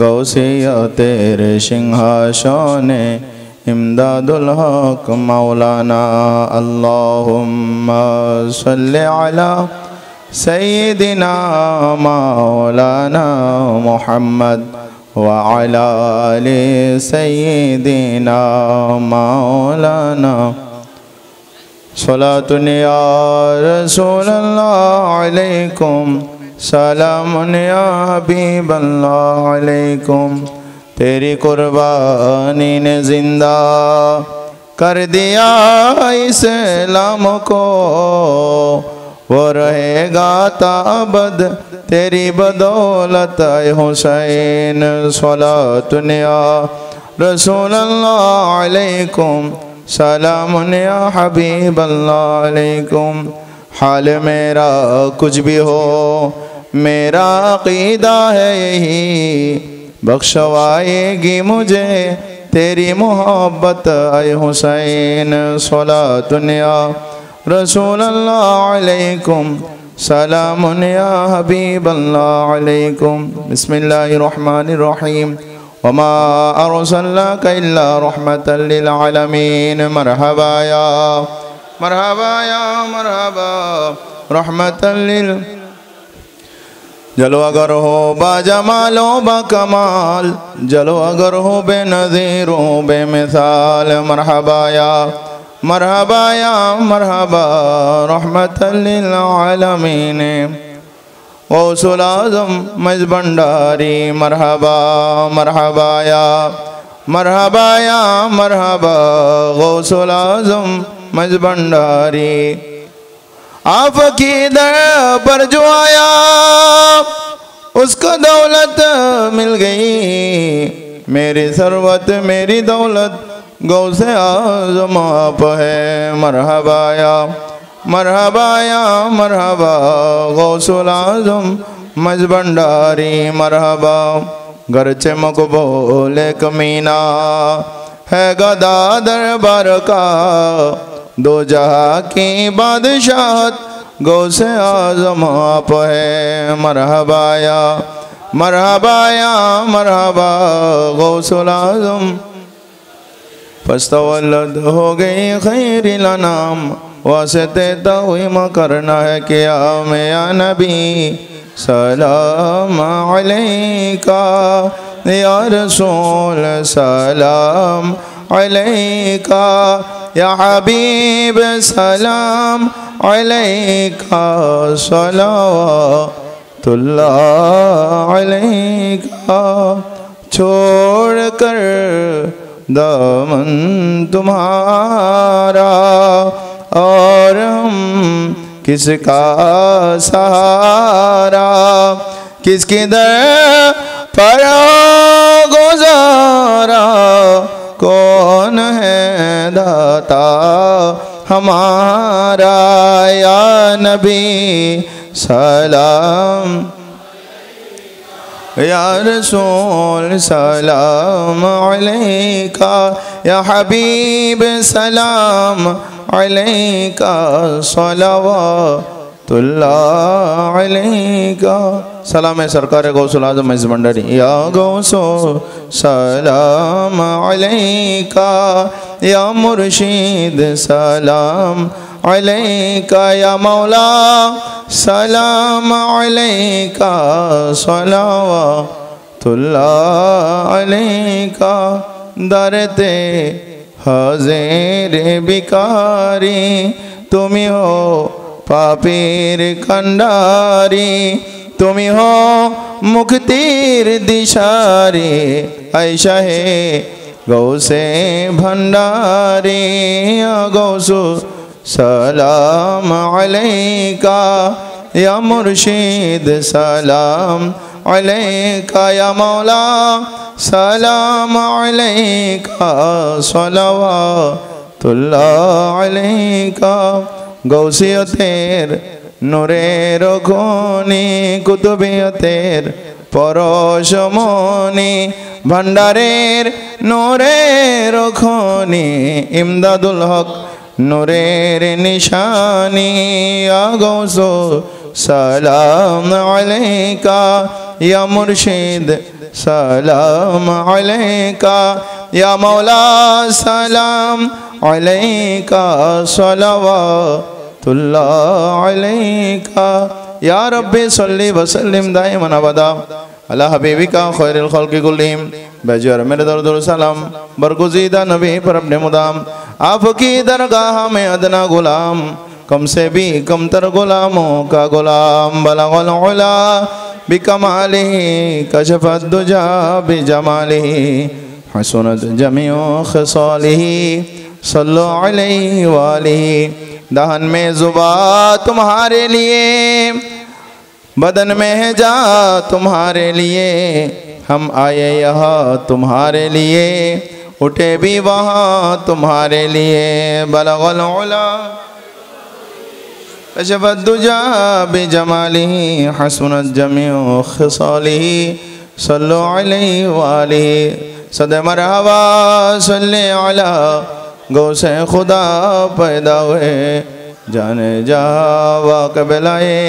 گوسی تیرے سنگھا سونے امداد الحق مولانا اللہم صلی آلہ سیدنا مولانا محمد وعلى آل سیدنا مولانا صلاة یا رسول اللہ علیکم یا حبیب اللہ علیکم تیری قربانی نے زندہ کر دیا اسلام کو وہ رہے گا تابد تیری بدولت اے حسین نیا رسول اللہ علیکم نیا حبیب اللہ علیکم حال میرا کچھ بھی ہو میرا عقیدہ ہے یہی بخشوائے گی مجھے تیری محبت اے حسین سولہ نیا رسول اللہ علیکم سلام یا حبیب اللہ علیکم بسم اللہ الرحمن الرحیم وما ارسلناک الا اللہ للعالمین مرحبا یا مرحبا یا مرحبا رحمتا لل جلو اگر ہو با جمال و با کمال جلو اگر ہو بے نظیر و بے مثال مرحبا یا مرحبا یا مرحبا رحمت للعالمین غوث العظم مزبنداری مرحبا مرحبا مرحبا یا مرحبا غوسلاعظم مجمن مزبنداری آپ کی در پر جو آیا اس کو دولت مل گئی میری ثروت میری دولت گو سے آزم آپ ہے مرحبا یا مرحبا یا مرحبا غوث العظم مجبنڈاری مرحبا گرچ مرحبا ایک مینہ ہے گدا در کا دو جہاں کی بادشاہت گو سے آزم آپ ہے مرحبا یا مرحبا یا مرحبا غوث العظم فستولد ہو گئی خیر لنام واسطے تہویم کرنا ہے کیا میں یا نبی سلام علیکہ یا رسول سلام علیکہ یا حبیب سلام علیکہ صلوات اللہ علیکہ چھوڑ کر دامن تمہارا اور ہم کس کا سہارا کس کی در پر گزارا کون ہے داتا ہمارا یا نبی سلام یا رسول سلام علیکہ یا حبیب سلام علیکہ صلوات اللہ علیکہ سلام سرکار گوث العظم عزب اندری یا گوث سلام علیکہ یا مرشید سلام علیکہ علیکہ یا مولا سلام علیکہ صلوات اللہ علیکہ تے حضیر بکاری تمہیں ہو پاپیر کنڈاری تمہیں ہو مکتیر دشاری ایشہ ہی گو سے بھنڈاری گو سو সালাম আলাইকা ইয়া মুরশিদ সালাম আলাইকা ইয়া মাওলানা সালাম আলাইকা সলাওয়াতুল্লাহ আলাইকা গাউসিয়াতের নূরে রঘুনি কুতুবিয়াতের পরশমনি ভান্ডারের নূরে রঘুনি ইমদাদুল হক نوریر نشانی آگو سو سلام علیکہ یا مرشد سلام علیکہ یا مولا سلام علیکہ صلوات اللہ علیکہ یا رب صلی وسلم دائمان ابدا اللہ حبیبی کا خیر الخلق کی بیجور میرے درد السلام برگزیدہ نبی پر اپنے مدام آپ کی درگاہ میں ادنا غلام کم سے بھی کم تر غلاموں کا غلام بلغ العلا بلاغل کمالی حسنت جمالی خصالی صلو علیہ والی دہن میں زبا تمہارے لیے بدن میں ہے جا تمہارے لیے ہم آئے یہاں تمہارے لیے اٹھے بھی وہاں تمہارے لیے بلغ العلا اشبت دجا بی جمالی حسنت جمی خصالی صلو علی والی صدمر آباد سل اعلیٰ گو سے خدا پیدا ہوئے جانے جا واقع بلائے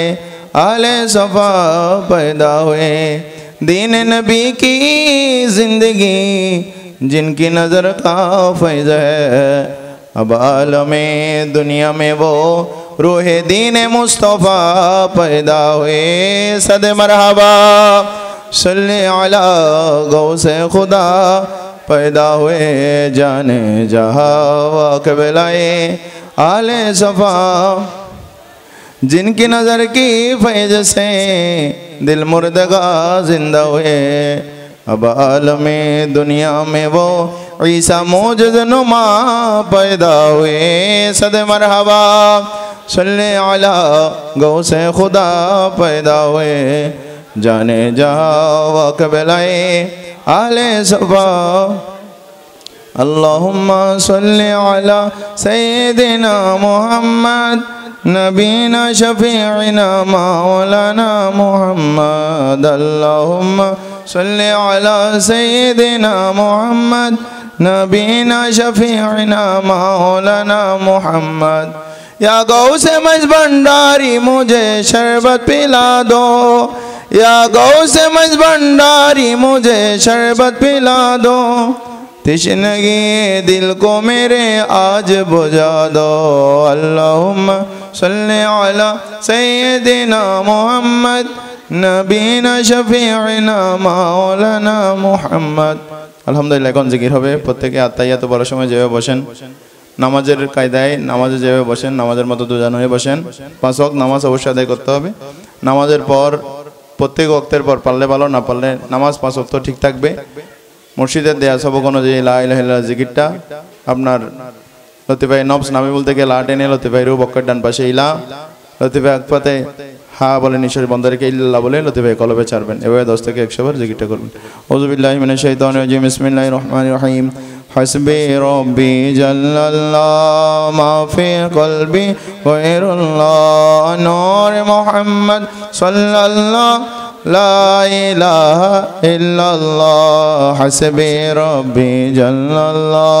صفا پیدا ہوئے دین نبی کی زندگی جن کی نظر کا فیض ہے اب عالم دنیا میں وہ روح دین مصطفیٰ پیدا ہوئے صد مرحبا صلی علیہ غوثِ خدا پیدا ہوئے جانے بلائے آلِ صفا جن کی نظر کی فیض سے دل مردگا زندہ ہوئے اب عالم دنیا میں وہ عیسیٰ موجز نما پیدا ہوئے صد مرحبا سننے علی گو سے خدا پیدا ہوئے جانے جا وقبلائے آل سبا اللہم سننے علی سیدنا محمد نبینا شفیعنا مولانا محمد اللہم صلی علی سیدنا محمد نبینا شفیعنا مولانا محمد یا گو سے مجمن مجھے شربت پلا دو یا گو سے مث مجھے شربت پلا دو تشنگی دل کو میرے آج بجا دو اللہم صل على سيدنا محمد نبينا شفيعنا مولانا محمد আলহামদুলিল্লাহ এখন জিকির হবে প্রত্যেকে আত্মাইয়াত বলার সময় যেভাবে বসেন নামাজের কায়দায় নামাজে যেভাবে বসেন নামাজের মতো দুজন হয়ে বসেন পাঁচ ওয়াক্ত নামাজ অবশ্যই আদায় করতে হবে নামাজের পর প্রত্যেক ওয়াক্তের পর পারলে ভালো না পারলে নামাজ পাঁচ ওয়াক্ত ঠিক থাকবে মসজিদের দেয়া সব কোনো যে সবক অনুযায়ী লাহ জিকিরটা আপনার লতিফাই নবস নামে বলতে গেলে লা টেনে লতিফাই রু বক্কর ডান পাশে ইলা লতিফাই আকপাতে হা বলে ঈশ্বর বন্ধ রেখে ইল্লা বলে লতিফাই কলবে ছাড়বেন এভাবে দশ থেকে একশো বার জিগিটা করবেন ওজুবিল্লাহ মানে শৈতান রাজিম ইসমিল্লাহ রহমান রহিম حسبي ربي جل الله ما في قلبي غير الله نور محمد صلى الله لا إله إلا الله حسبي ربي جل الله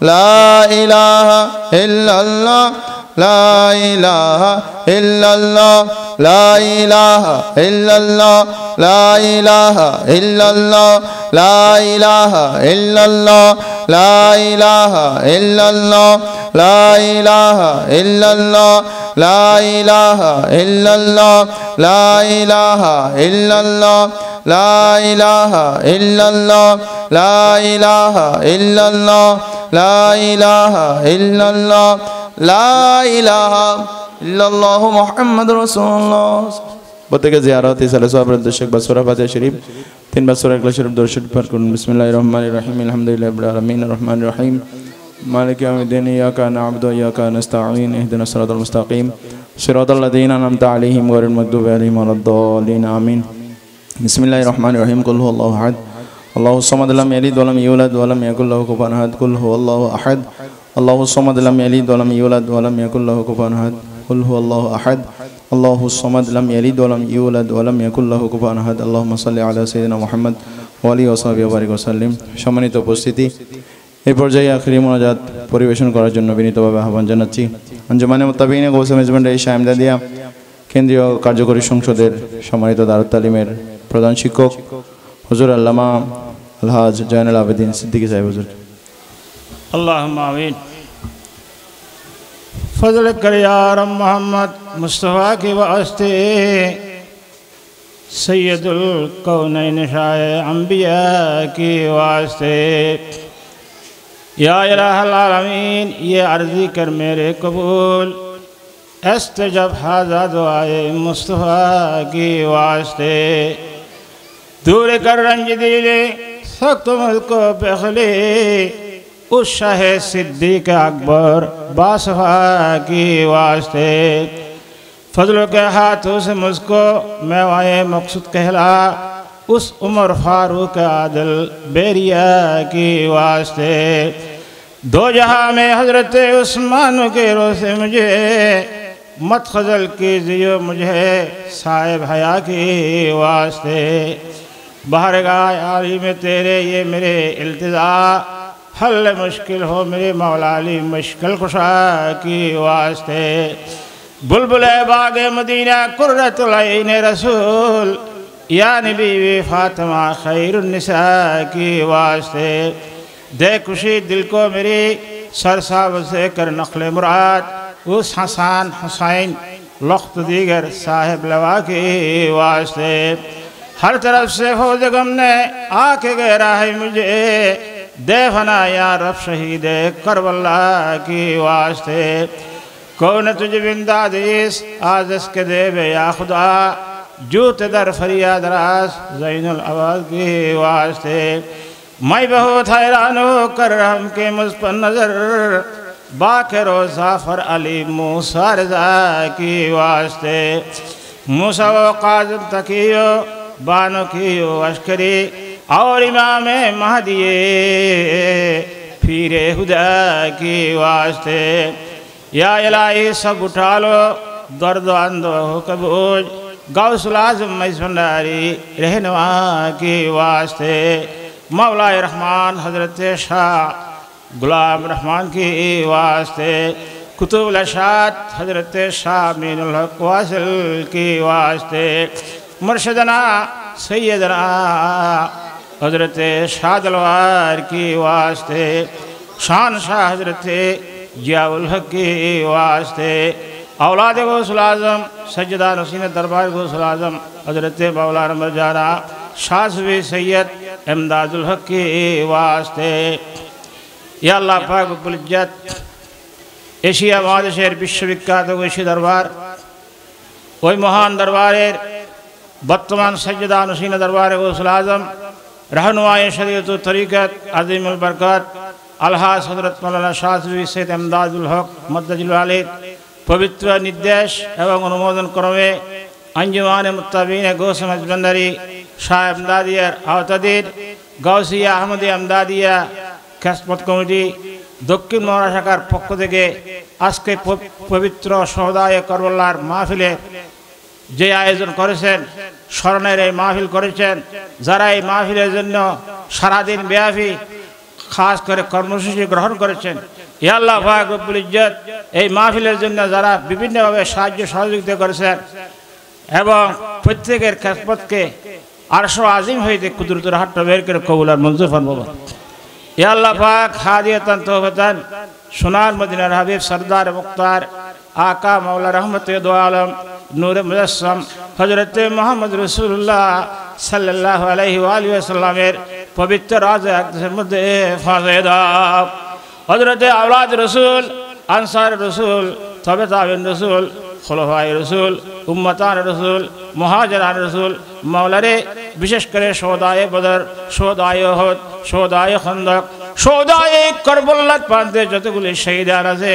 لا الہ الا اللہ لا الہ الہ الہ الہ الہ الہ الہ الہ الہ الہ الا الا الا الا الا الا الا الا الا الا اللہ اللہ اللہ اللہ اللہ اللہ اللہ اللہ اللہ لا لا لا لا لا لا لا لا لا اللہ لا الہ الا اللہ لا الہ الا اللہ محمد رسول اللہ بتے کے زیارات صلی اللہ علیہ وسلم دشک بسورہ فاتح شریف تین بسورہ اکلا شریف دور شریف پر کرن بسم اللہ الرحمن الرحیم الحمدللہ ابن الرحمن الرحمن الرحیم مالک یوم الدین یاکا نعبد و یاکا نستعین اہدن صراط المستقیم صراط اللہ نمت علیہم غیر المکدوب علیہم والدالین آمین بسم اللہ الرحمن الرحیم قلہ اللہ حد الله الصمد لم يلد ولم يولد ولم يكن له كفوا احد قل هو الله احد الله الصمد لم يلد ولم يولد ولم يكن له كفوا احد قل هو الله احد الله الصمد لم يلد ولم يولد ولم يكن له كفوا احد اللهم صل على سيدنا محمد ওয়ালি ওসাবি বারিক ওসাল্লিম সম্মানিত উপস্থিতি এই পর্যায়ে আখরি মোনাজাত পরিবেশন করার জন্য বিনীতভাবে আহ্বান জানাচ্ছি আঞ্জমানে মোতাবিনে গোসা মেজমেন্ট এই শাহেমদাদিয়া কেন্দ্রীয় কার্যকরী সংসদের সম্মানিত দারুত তালিমের প্রধান শিক্ষক হজুর আল্লামা اللہ العابدین جین صاحب صدیقی اللہ آمین فضل کر یار محمد مصطفیٰ کے واسطے سید القونین شاہ انبیاء کی واسطے یا الہ العالمین یہ عرضی کر میرے قبول استجب جب دعائے مصطفیٰ کی واسطے دور کر رنج دلے سخت ملکو پخلی اس شاہ صدیق اکبر باسفہ کی واسطے فضل کے ہاتھوں سے مذکو میں وائے مقصود کہلا اس عمر فاروق عادل بیریہ کی واسطے دو جہاں میں حضرت عثمان کے رو سے مجھے مت خزل کی زیو مجھے سائے بھیا کی واسطے باہر گائے میں تیرے یہ میرے التضاء حل مشکل ہو میرے مولا علی مشکل خوشا کی واسطے بلبل باغ مدینہ قرۃ تلائی رسول یعنی بیوی فاطمہ خیر النساء کی واسطے دے خوشی دل کو میری سرسا وزے سے کر نقل مراد اس حسان حسین لخت دیگر صاحب لوا کی واسطے ہر طرف سے ہو جگم نے آ کے گہرا ہے مجھے دے فنا یا رب شہید کربلا کی واسطے کون تجھ اس کے دے بے یا خدا جوت در فریاد راس زین العباد کی واسطے میں بہت حیران ہو کر ہم کے مجھ پر نظر و زافر علی موسیٰ رضا کی واسطے موسیٰ و قاضم تکیو بانو کی عش اور امام مہدی دیے پیرے خدا کی واسطے یا الہی سب اٹھالو درد و کبوج گاؤ سلازم میں سنڈاری رہنما کی واسطے مولا رحمان حضرت شاہ غلام رحمان کی واسطے کتب لشات حضرت شاہ مین الحق واصل کی واسطے مرشدنا سیدنا حضرت شاد الوار کی واسطے شان شاہ حضرت جیعو الحق کی واسطے اولاد غوث العظم سجدہ نسین دربار غوث العظم حضرت بولا مرجانہ جارا شاہ سوی سید امداد الحق کی واسطے یا اللہ پاک بل جت ایشی آباد شہر بشبکہ دوشی دربار وہی مہان دربار বর্তমান সৈয়দা নসীন দরবার গৌসুল আজম রহনুমায় শরীয়ত তরিকত আজিমুল বরকত আলহা সদরত মৌলানা শাহী সৈদ আমদাজুল হক মদ্দাজুল আলী পবিত্র নির্দেশ এবং অনুমোদন ক্রমে আঞ্জুমান মুতাবিন গৌসম মজবন্দারি শাহ আমদাদিয়ার আওতাদির গৌসিয়া আহমদি আমদাদিয়া খেসমত কমিটি দক্ষিণ মহারাষ্ট্র পক্ষ থেকে আজকে পবিত্র সহদায় করবল্লার মাহফিলে যে আয়োজন করেছেন স্মরণের এই মাহফিল করেছেন যারা এই মাহফিলের জন্য সারাদিন ব্যাপী খাস করে কর্মসূচি গ্রহণ করেছেন ইয়াল্লাহ ফাকরুল ইজ্জত এই মাহফিলের জন্য যারা বিভিন্নভাবে সাহায্য সহযোগিতা করেছেন এবং প্রত্যেকের খেসপথকে আরশো আজিম হইতে কুদরতুর হাট্ট বের করে কবুলার মঞ্জুর ফান ইয়াল্লাহ পাক হাদিয়াতান তোহবতান সোনার মদিনার হাবিব সর্দার মুক্তার আকা মাওলা রহমত দোয়া আলম নূরে মুজাসম হজরতে মোহাম্মদ রসুল্লাহ সাল্লাহ আলহি আলিয়াসাল্লামের পবিত্র রাজা মধ্যে হজরতে আওলাদ রসুল আনসার রসুল তবে তাবিন রসুল খোলফাই রসুল উম্মতান রসুল মহাজরান রসুল মাওলারে বিশেষ করে সৌদায় বদর সৌদায় হদ সৌদায় খন্দক সৌদায় করবল্লার প্রান্তে যতগুলি শহীদ আছে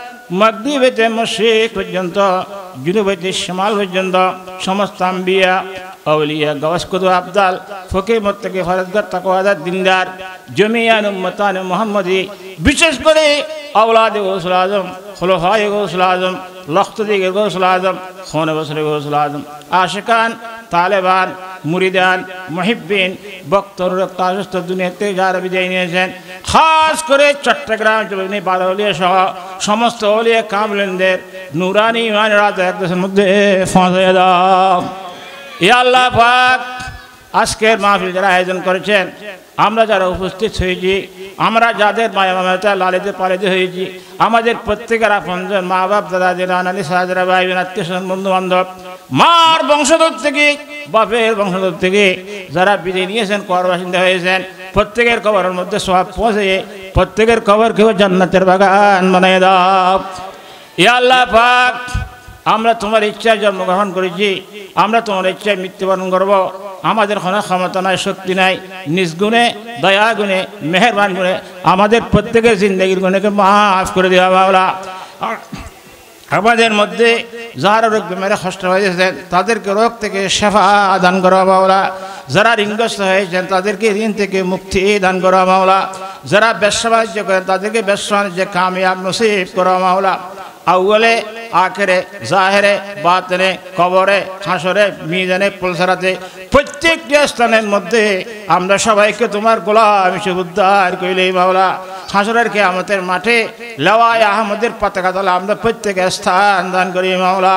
মগদি হইতে মশিক পর্যন্ত জুনুব হইতে শ্যামাল পর্যন্ত সমস্ত আম্বিয়া أولياء غوث قدو أبدال فقه مرتقي فرزگار تقوى ذات دندار جميعان أمتان محمدي بشش করে أولاد غوث العظم خلفاء غوث العظم لختدي غوث العظم خون بصر غوث العظم عاشقان طالبان মুরিদান মহিবিন বক্তর তাজস্ত দুনিয়াতে যারা বিদায় নিয়েছেন খাস করে চট্টগ্রাম বাদাউলিয়া সহ সমস্ত অলিয়া কামলেনদের নুরানি ইমান রাত এক দেশের মধ্যে ফাঁসে দাও ইয়া আল্লাহ পাক আজকের মাহফিল যারা আয়োজন করেছেন আমরা যারা উপস্থিত হয়েছি আমরা যাদের মায়া মামাতা লালিতে পালিত হয়েছি আমাদের প্রত্যেকের আপনজন মা বাপ দাদা দিন আনালি সাহায্য ভাই বোন আত্মীয় বন্ধু বান্ধব মার বংশধর থেকে বাপের বংশধর থেকে যারা বিদায় নিয়েছেন কর বাসিন্দা হয়েছেন প্রত্যেকের খবরের মধ্যে সব পৌঁছে প্রত্যেকের খবর কেউ জান্নাতের বাগান বানিয়ে দাও ইয়া আল্লাহ পাক আমরা তোমার ইচ্ছায় জন্মগ্রহণ করেছি আমরা তোমার ইচ্ছায় মৃত্যুবরণ করব আমাদের কোনো ক্ষমতা নাই শক্তি নাই নিজগুণে দয়া গুণে মেহরবান গুণে আমাদের প্রত্যেকের জিন্দগির গুণেকে মাফ করে দেওয়া বাবলা আমাদের মধ্যে যারা রোগ বেমারে কষ্ট হয়েছেন তাদেরকে রোগ থেকে সেফা দান করা মাওলা যারা ঋণগ্রস্ত হয়েছেন তাদেরকে ঋণ থেকে মুক্তি দান করা মাওলা যারা ব্যবসা বাণিজ্য করেন তাদেরকে ব্যবসা বাণিজ্যে কামিয়াব নসিব করা মাওলা আউলে আখেরে জাহেরে বাতনে কবরে হাসরে মিজানে পুলসারাতে প্রত্যেকটি স্থানের মধ্যে আমরা সবাইকে তোমার গোলাম হিসেবে উদ্ধার করিলে মাওলা হাসরের কে আমাদের মাঠে লওয়ায় আহমদের পতাকা তলা আমরা প্রত্যেক স্থান দান করি মাওলা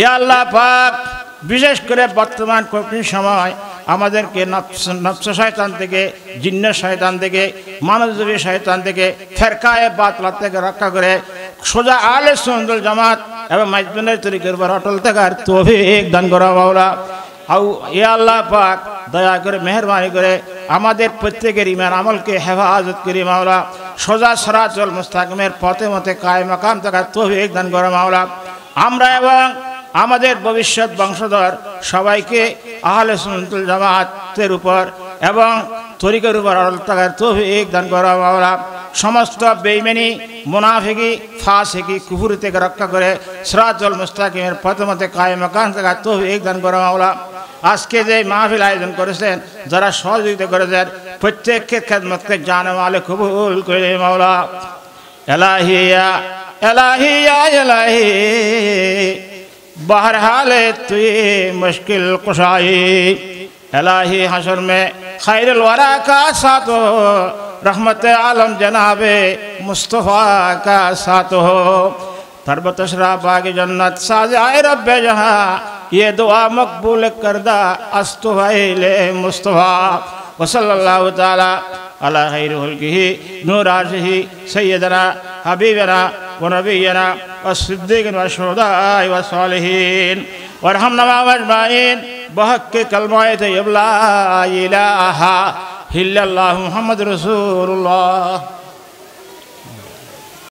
ইয়াল্লাহ পাক বিশেষ করে বর্তমান কঠিন সময় আমাদেরকে নফস শয়তান থেকে জিন্ন শয়তান থেকে মানবজীবী শয়তান থেকে ফেরকায় বাতলা থেকে রক্ষা করে সোজা আলে সন্দল জামাত এবং মাইজবিনের তরিকের উপর অটল থাকার এক দান করা মাওলা আউ এ আল্লাহ পাক দয়া করে মেহরবানি করে আমাদের প্রত্যেকের ইমান আমলকে হেফাজত করি মাওলা সোজা সরাচল মুস্তাকিমের পথে মতে কায় মাকাম থাকার এক দান করা মাওলা আমরা এবং আমাদের ভবিষ্যৎ বংশধর সবাইকে আহলে সন্তুল জামাতের উপর এবং তরিকের উপর অটল থাকার এক দান করা মাওলা সমস্ত বেইমেনি মুনাফিকি ফাঁসিকি কুহুর থেকে রক্ষা করে সিরাজুল মুস্তাকিমের প্রথমতে কায়ে মকান থেকে তৌফিক দান করে মাওলা আজকে যে মাহফিল আয়োজন করেছেন যারা সহযোগিতা করেছেন প্রত্যেককে খেদমতকে জানে মালে কবুল করে মাওলা এলাহিয়া এলাহিয়া এলাহি বহরহালে তুই মুশকিল কুশাই الہی حشر میں خیر الورا کا ساتھ ہو رحمت عالم جناب مصطفیٰ کا ساتھ ہو تربت شراب باگی جنت سازائے رب جہاں یہ دعا مقبول کردہ استفیل مصطفیٰ وصل اللہ تعالیٰ علا خیر حلقی نور آجہی سیدنا حبیبنا و نبینا و صدیقن و شہدائی و صالحین وارحمنا معهم اجمعين بحق كلمه طيب لا اله الا الله محمد رسول الله